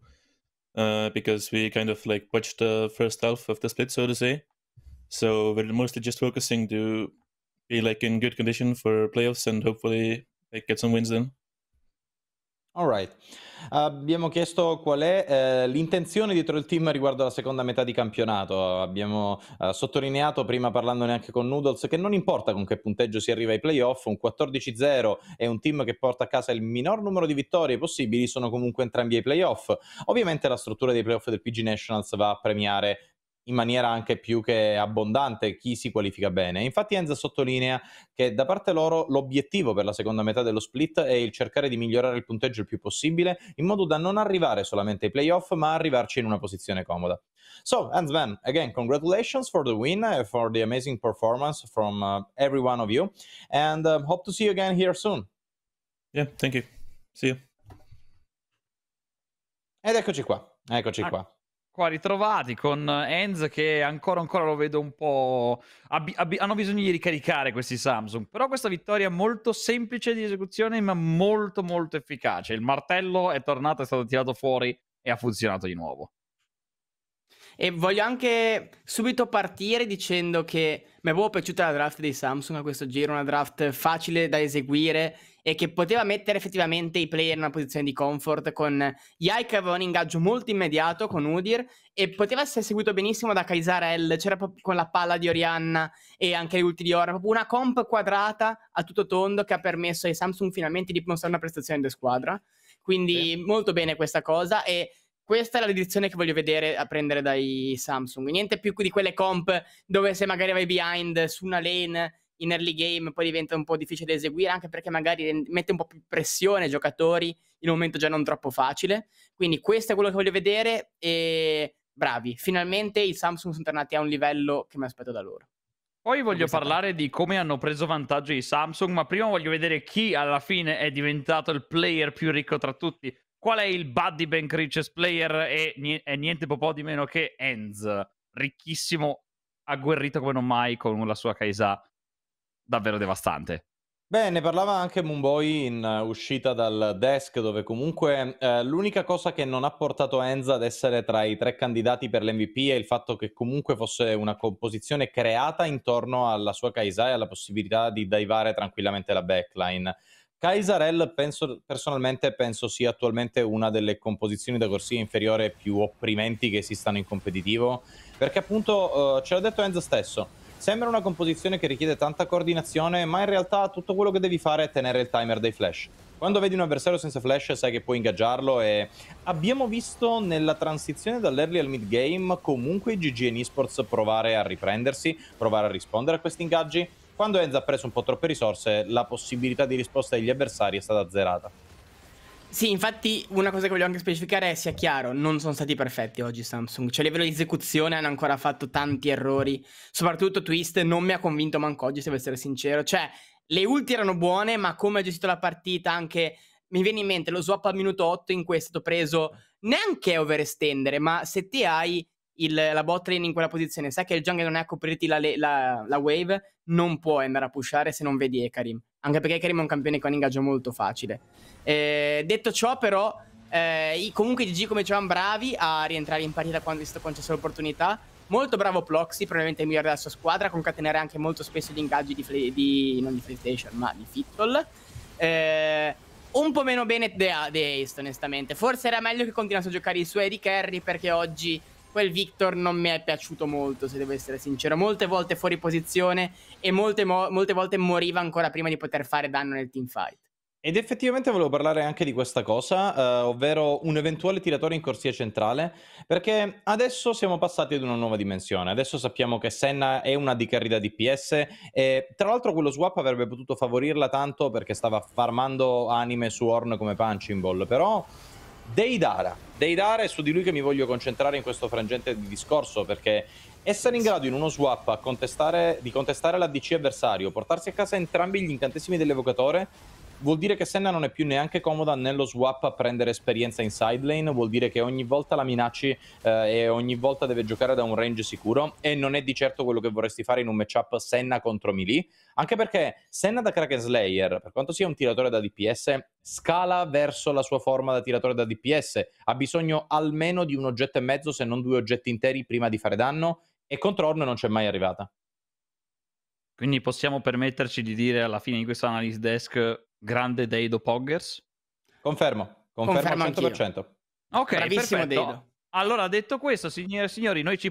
uh, because we kind of like watched the first half of the split, so to say. So we're mostly just focusing to be like in good condition for playoffs and hopefully like get some wins then. Alright. Abbiamo chiesto qual è eh, l'intenzione dietro il team riguardo alla seconda metà di campionato. Abbiamo eh, sottolineato prima parlandone anche con Noodles che non importa con che punteggio si arriva ai playoff, un 14-0 è un team che porta a casa il minor numero di vittorie possibili sono comunque entrambi ai playoff. Ovviamente la struttura dei playoff del PG Nationals va a premiare in maniera anche più che abbondante chi si qualifica bene. Infatti Enza sottolinea che da parte loro l'obiettivo per la seconda metà dello split è il cercare di migliorare il punteggio il più possibile in modo da non arrivare solamente ai playoff ma arrivarci in una posizione comoda. So, Hans Van, again, congratulations for the win, uh, for the amazing performance from uh, every one of you, and uh, hope to see you again here soon. Yeah, thank you. See you. Ed eccoci qua, eccoci ah. qua qua ritrovati con Enz che ancora ancora lo vedo un po'... Abbi- abbi- hanno bisogno di ricaricare questi Samsung, però questa vittoria molto semplice di esecuzione ma molto molto efficace. Il martello è tornato, è stato tirato fuori e ha funzionato di nuovo. E voglio anche subito partire dicendo che mi è proprio piaciuta la draft dei Samsung a questo giro, una draft facile da eseguire e che poteva mettere effettivamente i player in una posizione di comfort con Yai che aveva un ingaggio molto immediato con Udir e poteva essere seguito benissimo da Kaisarel, c'era proprio con la palla di Orianna e anche gli ulti di Ora, proprio una comp quadrata a tutto tondo che ha permesso ai Samsung finalmente di mostrare una prestazione di squadra. Quindi sì. molto bene questa cosa e questa è la direzione che voglio vedere a prendere dai Samsung. Niente più di quelle comp dove se magari vai behind su una lane in early game poi diventa un po' difficile da eseguire, anche perché magari mette un po' più pressione ai giocatori in un momento già non troppo facile. Quindi questo è quello che voglio vedere e bravi, finalmente i Samsung sono tornati a un livello che mi aspetto da loro. Poi voglio parlare di come hanno preso vantaggio i Samsung, ma prima voglio vedere chi alla fine è diventato il player più ricco tra tutti. Qual è il buddy ben Creatures player? E, e niente po' di meno che Enz, ricchissimo, agguerrito come non mai con la sua Kaisa davvero devastante. Beh, ne parlava anche Mumbai in uh, uscita dal desk, dove comunque uh, l'unica cosa che non ha portato Enza ad essere tra i tre candidati per l'MVP è il fatto che comunque fosse una composizione creata intorno alla sua Kaisa e alla possibilità di divare tranquillamente la backline. Kaisarel penso, personalmente penso sia attualmente una delle composizioni da corsia inferiore più opprimenti che esistano in competitivo, perché appunto uh, ce l'ha detto Enzo stesso, sembra una composizione che richiede tanta coordinazione, ma in realtà tutto quello che devi fare è tenere il timer dei flash. Quando vedi un avversario senza flash sai che puoi ingaggiarlo e abbiamo visto nella transizione dall'early al mid game comunque GG e Esports provare a riprendersi, provare a rispondere a questi ingaggi, quando Enza ha preso un po' troppe risorse, la possibilità di risposta degli avversari è stata azzerata. Sì, infatti una cosa che voglio anche specificare è sia chiaro, non sono stati perfetti oggi Samsung, cioè a livello di esecuzione hanno ancora fatto tanti errori, soprattutto Twist non mi ha convinto manco oggi se devo essere sincero, cioè le ulti erano buone ma come ha gestito la partita anche, mi viene in mente lo swap al minuto 8 in cui è stato preso neanche overestendere ma se ti hai il, la bot lane in quella posizione, sai che il jungle non è a coprirti la, la, la wave, non può andare a pushare se non vedi Ekarim. Anche perché Ekarim è un campione con ingaggio molto facile. Eh, detto ciò, però, eh, comunque i GG, come dicevamo, bravi a rientrare in partita quando visto concesso l'opportunità. Molto bravo Ploxy, probabilmente il migliore della sua squadra, concatenare anche molto spesso gli ingaggi di, di non di PlayStation, ma di Fittle. Eh, un po' meno bene The Ace, onestamente. Forse era meglio che continuasse a giocare i suoi di Carry perché oggi quel Victor non mi è piaciuto molto, se devo essere sincero. Molte volte fuori posizione e molte, mo- molte volte moriva ancora prima di poter fare danno nel team fight. Ed effettivamente volevo parlare anche di questa cosa, eh, ovvero un eventuale tiratore in corsia centrale, perché adesso siamo passati ad una nuova dimensione. Adesso sappiamo che Senna è una di carrida DPS e tra l'altro quello swap avrebbe potuto favorirla tanto perché stava farmando anime su Horn come Punching Ball, però Deidara Deidara è su di lui che mi voglio concentrare in questo frangente di discorso perché essere in grado in uno swap contestare, di contestare l'ADC avversario, portarsi a casa entrambi gli incantesimi dell'evocatore vuol dire che Senna non è più neanche comoda nello swap a prendere esperienza in side lane, vuol dire che ogni volta la minacci eh, e ogni volta deve giocare da un range sicuro e non è di certo quello che vorresti fare in un matchup Senna contro Melee, anche perché Senna da Kraken Slayer, per quanto sia un tiratore da DPS, scala verso la sua forma da tiratore da DPS, ha bisogno almeno di un oggetto e mezzo se non due oggetti interi prima di fare danno e contro Orn non c'è mai arrivata. Quindi possiamo permetterci di dire alla fine di questa analyst desk grande Deido Poggers? Confermo, confermo, confermo 100%. Anch'io. Ok, Bravissimo perfetto. Deido. Allora, detto questo, signore e signori, noi ci